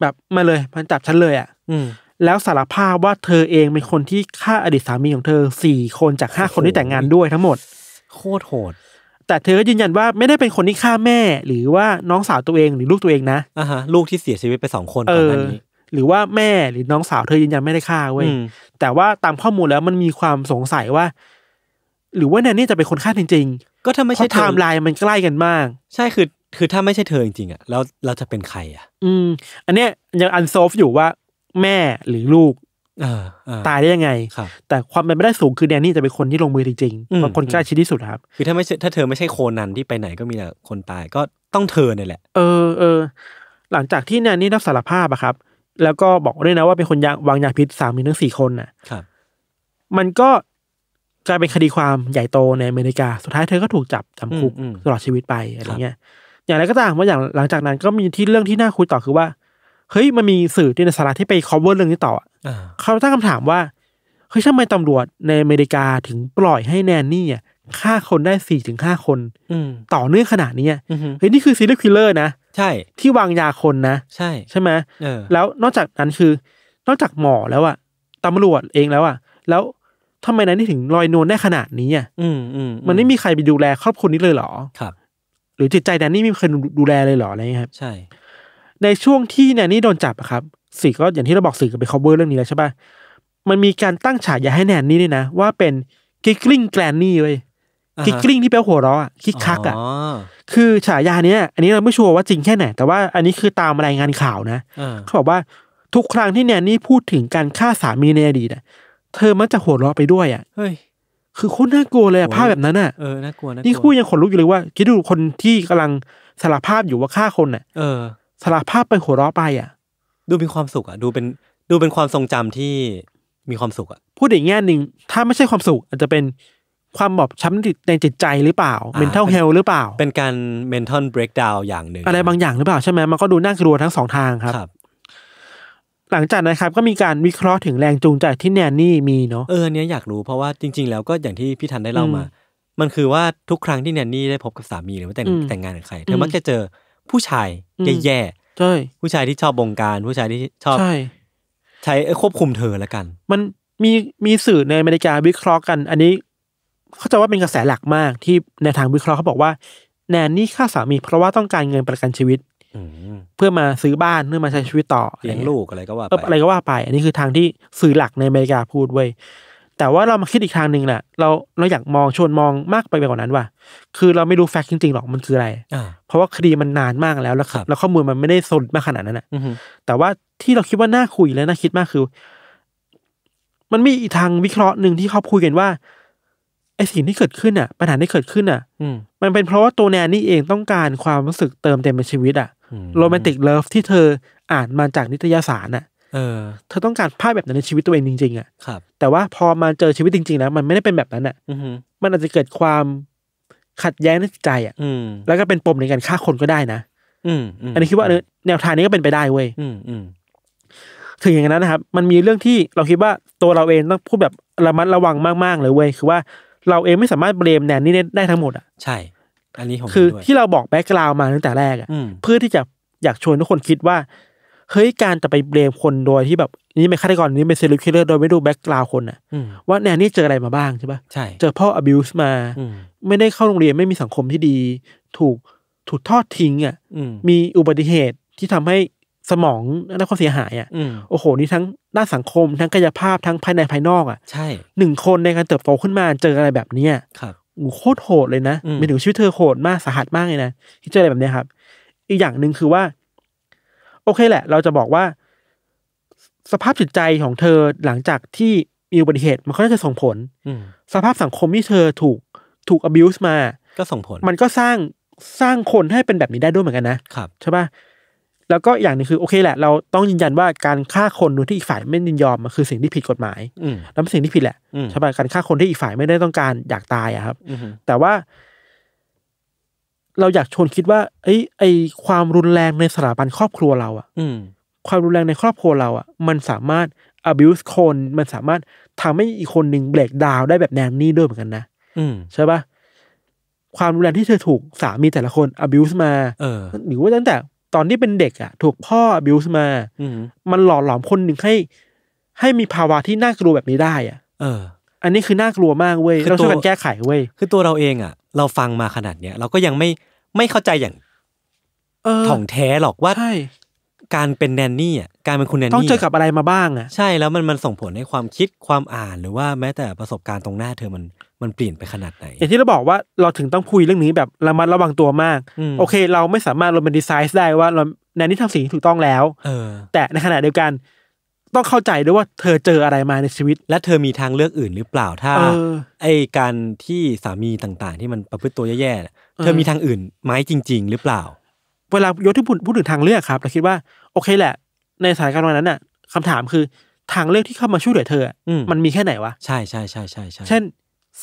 แบบมาเลยมันจับฉันเลยอ่ะ อืแล้วสารภาพว่าเธอเองเป็นคนที่ฆ่าอดีตสามีของเธอสี่คนจากห้าคนที่แต่งงานด้วย ทั้งหมด โคตรโหดแต่เธอก็ยืนยันว่า ไม่ได้เป็นคนที่ฆ่าแม่ หรือว่าน้องสาวตัวเองหรือลูกตัวเองนะอ่ะฮะลูกที่เสียชีวิตไปสองคนก่อนหน้านี้หรือว่าแม่หรือน้องสาวเธอยืนยันไม่ได้ฆ่าเว้ยแต่ว่าตามข้อมูลแล้วมันมีความสงสัยว่า หรือว่าแนนนี่จะเป็นคนฆ่าจริง ๆ ก็ถ้าไม่ใช่ไทม์ไลน์มันใกล้กันมากใช่คือ คือถ้าไม่ใช่เธอจริงๆอ่ะแล้วเราจะเป็นใครอ่ะ อืม อันเนี้ยยังอันโซฟอยู่ว่าแม่หรือลูกอตายได้ยังไงแต่ความเป็นไปได้สูงคือแดนนี่จะเป็นคนที่ลงมือจริงๆเป็นคนใกล้ชิดที่สุดครับ คือถ้าไม่ถ้าเธอไม่ใช่โคนันที่ไปไหนก็มีแต่คนตายก็ต้องเธอเนี่ยแหละ เออเออหลังจากที่แดนนี่รับสารภาพอะครับแล้วก็บอกด้วยนะว่าเป็นคนวางยาพิษสามีทั้งสี่คนน่ะครับมันก็กลายเป็นคดีความใหญ่โตในอเมริกา สุดท้ายเธอก็ถูกจับจำคุกตลอดชีวิตไปอะไรเงี้ย อย่างไรก็ตามว่าอย่างหลังจากนั้นก็มีที่เรื่องที่น่าคุยต่อคือว่า เฮ้ยมันมีสื่อที่ในสาระที่ไป cover เรื่องนี้ต่อเขาตั้งคำถามว่า เฮ้ยทำไมตำรวจในอเมริกาถึงปล่อยให้แนนนี่อ่ะฆ่าคนได้สี่ถึงห้าคนต่อเนื่องขนาดนี้เฮ้ยนี่คือซีรีส์คิลเลอร์นะ ใช่ ที่วางยาคนนะ ใช่ ใช่ไหมแล้วนอกจากนั้นคือ นอกจากหมอแล้วอะตำรวจเองแล้วอะแล้วทำไมนายนี่ถึงลอยนวลได้ขนาดนี้อ่ะอืมอืมมันไม่มีใครไปดูแลครอบครัวนี้เลยเหรอ ครับ หรือจิตใจแดนนี่ไม่เคยดูแลเลยเหรออะไรเงี้ยครับ ใช่ ในช่วงที่แนนนี่โดนจับอะครับสื่อก็อย่างที่เราบอกสื่อก็ไป cover เรื่องนี้แล้วใช่ป่ะ มันมีการตั้งฉายาให้แนนนี่ด้วยนะว่าเป็นกิกลิ i งแกรนนี่เว้ยคิกกลิ้งที่แปลหัวเราะคิกคักอ่ะคือฉายาเนี้ย อันนี้เราไม่ชัวร์ว่าจริงแค่ไหนแต่ว่าอันนี้คือตามรายงานข่าวนะเขาบอกว่าทุกครั้งที่แนนนี่พูดถึงการฆ่าสามีในอดีตเธอมันจะหัวเราะไปด้วย อ่ะเฮ้ยคือโคตรน่ากลัวเลยภาพแบบนั้นอ่ะเออน่ากลัวนี่คู่ยังขนลุกอยู่เลยว่าคิดดูคนที่กำลังสารภาพอยู่ว่าฆ่าคนอ่ะเออสารภาพไปหัวเราะไปอ่ะ ดูเป็นความสุขอ่ะ ดูเป็นดูเป็นความทรงจำที่มีความสุขอ่ะ พูดอีกแง่หนึ่งถ้าไม่ใช่ความสุขอาจจะเป็นความบอบช้ำในจิตใจหรือเปล่า mental health หรือเปล่า เป็นการ mental breakdown อย่างหนึ่ง อะไรบางอย่างหรือเปล่าใช่ไหมมันก็ดูน่ากลัวทั้งสองทางครับ หลังจากนะครับ ก็มีการวิเคราะห์ถึงแรงจูงใจที่แนนนี่มีเนาะเออเนี้ยอยากรู้ เพราะว่าจริง ๆแล้วก็อย่างที่พี่ทันได้เล่ามา มันคือว่าทุกครั้งที่แนนนี่ได้พบกับสามีหรือว่าแต่งแต่งงานกับใคร เธอมักจะเจอผู้ชายแย่ๆใช่ผู้ชายที่ชอบบงการ ผู้ชายที่ชอบ ใช้ควบคุมเธอละกัน มันมีมีสื่อในอเมริกาวิเคราะห์กัน อันนี้เข้าใจว่าเป็นกระแสหลักมากที่ในทางวิเคราะห์เขาบอกว่า แนนนี่ฆ่าสามี เพราะว่าต้องการเงินประกันชีวิตเพื่อมาซื้อบ้าน เพื่อมาใช้ชีวิตต่อเลี้ยงลูกอะไรก็ว่าไปอะไรก็ว่าไป อันนี้คือทางที่สื่อหลักในอเมริกาพูดไว้แต่ว่าเรามาคิดอีกทางหนึ่งแหละเราเราอยากมอง ชวนมองมากไปกว่านั้นว่ะคือเราไม่รู้แฟกต์จริง ๆ หรอกมันคืออะไรเพราะว่าคดีมันนานมากแล้วแล้วแล้วข้อมูลมันไม่ได้สดมากขนาดนั้นนะแต่ว่าที่เราคิดว่าน่าคุยและน่าคิดมากคือ มันมีอีกทางวิเคราะห์หนึ่งที่เขาพูดกันว่าไอสิ่งที่เกิดขึ้นอ่ะ ปัญหาที่เกิดขึ้นอ่ะมันเป็นเพราะว่าตัวแนนนี่เองต้องการความรู้สึกเติมเต็มในชีวิตอ่ะ โรแมนติกเลิฟที่เธออ่านมาจากนิตยสารอ่ะเออเธอต้องการภาพแบบนั้น ในชีวิตตัวเองจริง ๆอ่ะครับแต่ว่าพอมาเจอชีวิตจริงๆแล้วมันไม่ได้เป็นแบบนั้นอ่ะมันอาจจะเกิดความขัดแย้งในใจอ่ะแล้วก็เป็นปมในการฆ่าคนก็ได้นะอืมอันนี้คิดว่าแนวทางนี้ก็เป็นไปได้เว้ยถึงอย่างนั้นนะครับ มันมีเรื่องที่เราคิดว่าตัวเราเองต้องพูดแบบระมัดระวังมากๆเลยเว้ย คือว่าเราเองไม่สามารถเบรมแนนนี่ได้ทั้งหมดอ่ะใช่อันนี้ผมคือ ที่เราบอกแบ็กกราวมาตั้งแต่แรกอ่ะเพื่อที่จะอยากชวนทุกคนคิดว่าเฮ้ยการจะไปเบรมคนโดยที่แบบนี่เป็นฆาตกรนี่เป็นเซลล์คิลเลอร์โดยไม่ดูแบ็กกราวคนอ่ะว่าแนนนี่เจออะไรมาบ้างใช่ปะใช่เจอพ่ออบิวส์มาไม่ได้เข้าโรงเรียนไม่มีสังคมที่ดี ถูกถูกทอดทิ้งอ่ะมีอุบัติเหตุที่ทำให้สมองได้ความเสียหายอ่ะโอ้โห นี่ทั้งด้านสังคม ทั้งกายภาพทั้งภายในภายนอกอ่ะ ใช่หนึ่งคนในการเติบโตขึ้นมาเจออะไรแบบเนี้ยครับโโคตรโหดเลยนะไ่ถึงชีวิตเธอโหดมากสาหัสมากเลยนะที่เจออะไรแบบนี้ครับ อีกอย่างหนึ่งคือว่า โอเคแหละ เราจะบอกว่า สภาพจิตใจของเธอหลังจากที่มีอุบัติเหตุมันก็จะส่งผลสภาพสังคมที่เธอถูก ถูก abuse มาก็ส่งผล มันก็สร้างสร้างคนให้เป็นแบบนี้ได้ด้วยเหมือนกันนะครับใช่ป่ะแล้วก็อย่างนึงคือโอเคแหละ เราต้องยืนยันว่าการฆ่าคนโดยที่อีกฝ่ายไม่ยินยอมมันคือสิ่งที่ผิดกฎหมายแล้วเป็นสิ่งที่ผิดแหละใช่ป่ะการฆ่าคนที่อีกฝ่ายไม่ได้ต้องการอยากตายอะครับแต่ว่า เราอยากชวนคิดว่าไอ้ไอ้ความรุนแรงในสถาบันครอบครัวเราอะความรุนแรงในครอบครัวเราอะมันสามารถ abuse คนมันสามารถทำให้อีกคนหนึ่งเบรกดาวได้แบบแนนนี่ด้วยเหมือนกันนะใช่ป่ะความรุนแรงที่เธอถูกสามีแต่ละคน abuse มาหรือว่าตั้งแต่ตอนที่เป็นเด็ก อ่ะ ถูกพ่อบิวส์มามันหล่อหลอมคนหนึ่งให้ ให้มีภาวะที่น่ากลัวแบบนี้ได้ อ่ะ เออ อันนี้คือน่ากลัวมากเว้ยเราช่วยกันแก้ไขเว้ย คือตัวเราเองอ่ะเราฟังมาขนาดเนี้ยเราก็ยังไม่ไม่เข้าใจอย่างถ่องแท้หรอกว่าการเป็นแนนนี่อ่ะ การเป็นคุณแนนนี่ต้องเจอกับอะไรมาบ้าง อ่ะใช่แล้วมันมันส่งผลให้ความคิดความอ่านหรือว่าแม้แต่ประสบการณ์ตรงหน้าเธอมันมันเปลี่ยนไปขนาดไหน อย่างที่เราบอกว่าเราถึงต้องคุยเรื่องนี้แบบระมัดระวังตัวมาก โอเค เราไม่สามารถโรแมนติไซส์ได้ว่า เราแนนี่ทำสิ่งถูกต้องแล้วเออแต่ในขณะเดียวกันต้องเข้าใจด้วยว่า เธอเจออะไรมาในชีวิต และเธอมีทางเลือกอื่นหรือเปล่าถ้าไอการที่สามีต่างๆ ที่มันประพฤติตัวแย่ๆเธอมีทางอื่นไหมจริง ๆ หรือเปล่า เวลายศที่พูดถึงทางเลือกครับเราคิดว่าโอเคแหละ ในสถานการณ์วันนั้นน่ะ คำถามคือทางเลือกที่เข้ามาช่วยเหลือเธอมันมีแค่ไหนวะใช่ใช่ใช่ใช่ใช่เช่น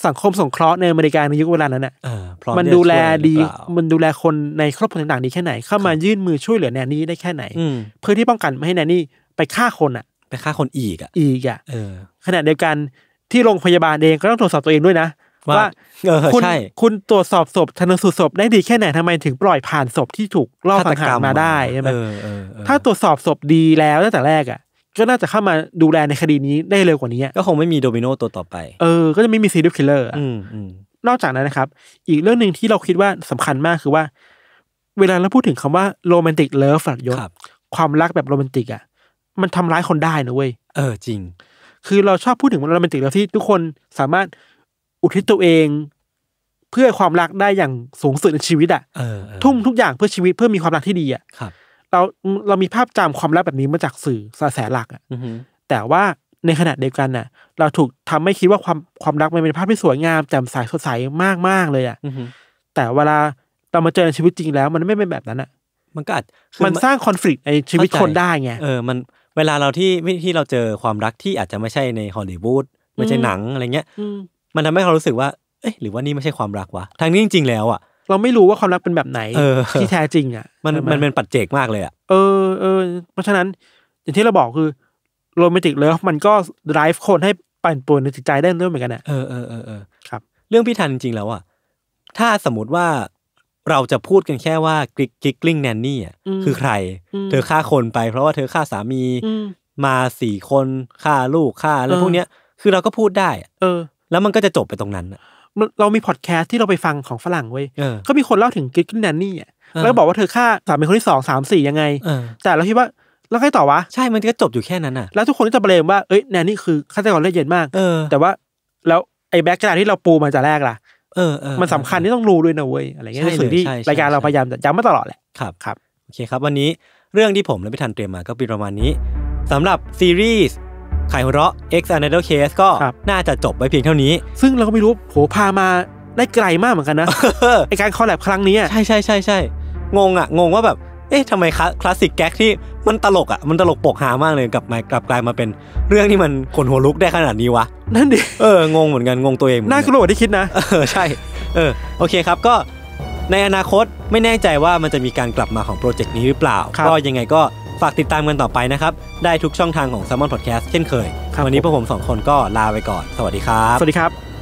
สังคมสงเคราะห์ในอเมริกาในยุคเวลานั้นอ่ะมันดูแลดีมันดูแลคนในครอบครัวต่างๆดีแค่ไหน เข้ามายื่นมือช่วยเหลือแนนนี่ได้แค่ไหน เพื่อที่ป้องกันไม่ให้แนนนี่ไปฆ่าคนอ่ะไปฆ่าคนอีกอ่ะอีกอ่ะขณะเดียวกันที่โรงพยาบาลเองก็ต้องตรวจสอบตัวเองด้วยนะ ว่าคุณคุณตรวจสอบศพชนสูตรศพได้ดีแค่ไหนทำไมถึงปล่อยผ่านศพที่ถูกล่อสังหารมาได้ใช่ไหมถ้าตรวจสอบศพดีแล้วตั้งแต่แรกอ่ะก็น่าจะเข้ามาดูแลในคดีนี้ได้เร็วกว่านี้ ก็คงไม่มีโดมิโนตัวต่อไป เออ ก็จะไม่มีซีรีส์คิลเลอร์นอกจากนั้นนะครับ อีกเรื่องหนึ่งที่เราคิดว่าสำคัญมากคือว่า เวลาเราพูดถึงคำว่าโรแมนติก เลิฟหลักยศความรักแบบโรแมนติก อ่ะ มันทำร้ายคนได้นะเว้ย เออ จริง คือเราชอบพูดถึงโรแมนติกเลิฟที่ทุกคนสามารถอุทิศตัวเอง เพื่อความรักได้อย่างสูงสุดในชีวิตอ่ะทุ่มทุกอย่างเพื่อชีวิต เพื่อมีความรักที่ดีอ่ะครับเราเรามีภาพจำความลับแบบนี้มาจากสื่อกระแสหลักอ่ะแต่ว่าในขณะเดียวกันน่ะ เราถูกทำให้คิดว่าความความรักมันเป็นภาพที่สวยงามแจ่มใสสดใสมากมากเลยอ่ะแต่เวลาเรามาเจอในชีวิตจริง แล้ว มันไม่เป็นแบบนั้นอ่ะ มันก็อาจมันสร้างคอนฟ lict ในชีวิตคนได้ไงเออ มันเวลาเราที่ที่เราเจอความรักที่อาจจะไม่ใช่ในฮอลลีวูดไม่ใช่หนังอะไรเงี้ยมันทำให้เรารู้สึกว่า เอ๊ะหรือว่านี่ไม่ใช่ความรักวะทางนี้จริงๆแล้วอ่ะเราไม่รู้ว่าความรักเป็นแบบไหน ที่แท้จริงอ่ะมันมันเป็นปัจเจกมากเลยอ่ะเออเออ เพราะฉะนั้น อย่างที่เราบอกคือ โรแมนติกเลิฟมันก็ไ i ฟ์คนให้ปั่นป่วนในจิตใจได้ด้วยเหมือนกันอ่ะเออเออเออเออครับ เรื่องพี่ทันจริง ๆ แล้วอ่ะถ้าสมมติว่าเราจะพูดกันแค่ว่ากิกกลิ้งแนนนี่อ่ะคือใคร เธอฆ่าคนไป เพราะว่าเธอฆ่าสามีมาสี่คนฆ่าลูกฆ่าแล้วพวกเนี้ยคือเราก็พูดได้ เออ แล้วมันก็จะจบไปตรงนั้นเรามีพอดแคสต์ที่เราไปฟังของฝรั่งเว้ยก็มีคนเล่าถึงกิ๊กแนนนี่อ่ะแล้วบอกว่าเธอฆ่าสามีคนที่สองสามสี่ยังไง แต่เราคิดว่า แล้วใครต่อวะ ใช่มันก็จบอยู่แค่นั้นอ่ะ แล้วทุกคนก็จะเบลมว่า เอ้ยแนนนี่คือฆาตกรเลือดเย็นมาก แต่ว่า แล้วไอ้แบ็กกราวที่เราปูมาจากแรกล่ะเออ มันสำคัญที่ต้องรู้ด้วยนะเว้ย อะไรเงี้ยสิ่งที่รายการเราพยายามย้ำมาตลอดแหละ ครับ ครับ โอเคครับ วันนี้เรื่องที่ผมและพี่ทันเตรียมมา ก็เป็นประมาณนี้สำหรับซีรีส์ขหัวเราะ X Another Case ก็น่าจะจบไปเพียงเท่านี้ ซึ่งเราก็ไม่รู้ โห พามาได้ไกลมากเหมือนกันนะ ไอการคอลแลบครั้งนี้ใช่ใช่ใช่ใช่งงอ่ะ งงว่าแบบ เอ๊ะทำไมคลาสสิกแก๊กที่มันตลกอ่ะ มันตลกปกหามากเลยกับมากลับกลายมาเป็นเรื่องที่มันขนหัวลุกได้ขนาดนี้วะ นั่นดิ เออ งงเหมือนกัน งงตัวเอง น่ากลัวกว่าที่คิดนะเออใช่ เออ โอเคครับ ก็ ในอนาคตไม่แน่ใจว่ามันจะมีการกลับมาของโปรเจกต์นี้หรือเปล่า ก็ยังไงก็ฝากติดตามกันต่อไปนะครับ ได้ทุกช่องทางของ s ซมอนพอดแคสตเช่นเคยวันนี้พวกผมสองคนก็ลาไปก่อน สวัสดีครับ สวัสดีครับ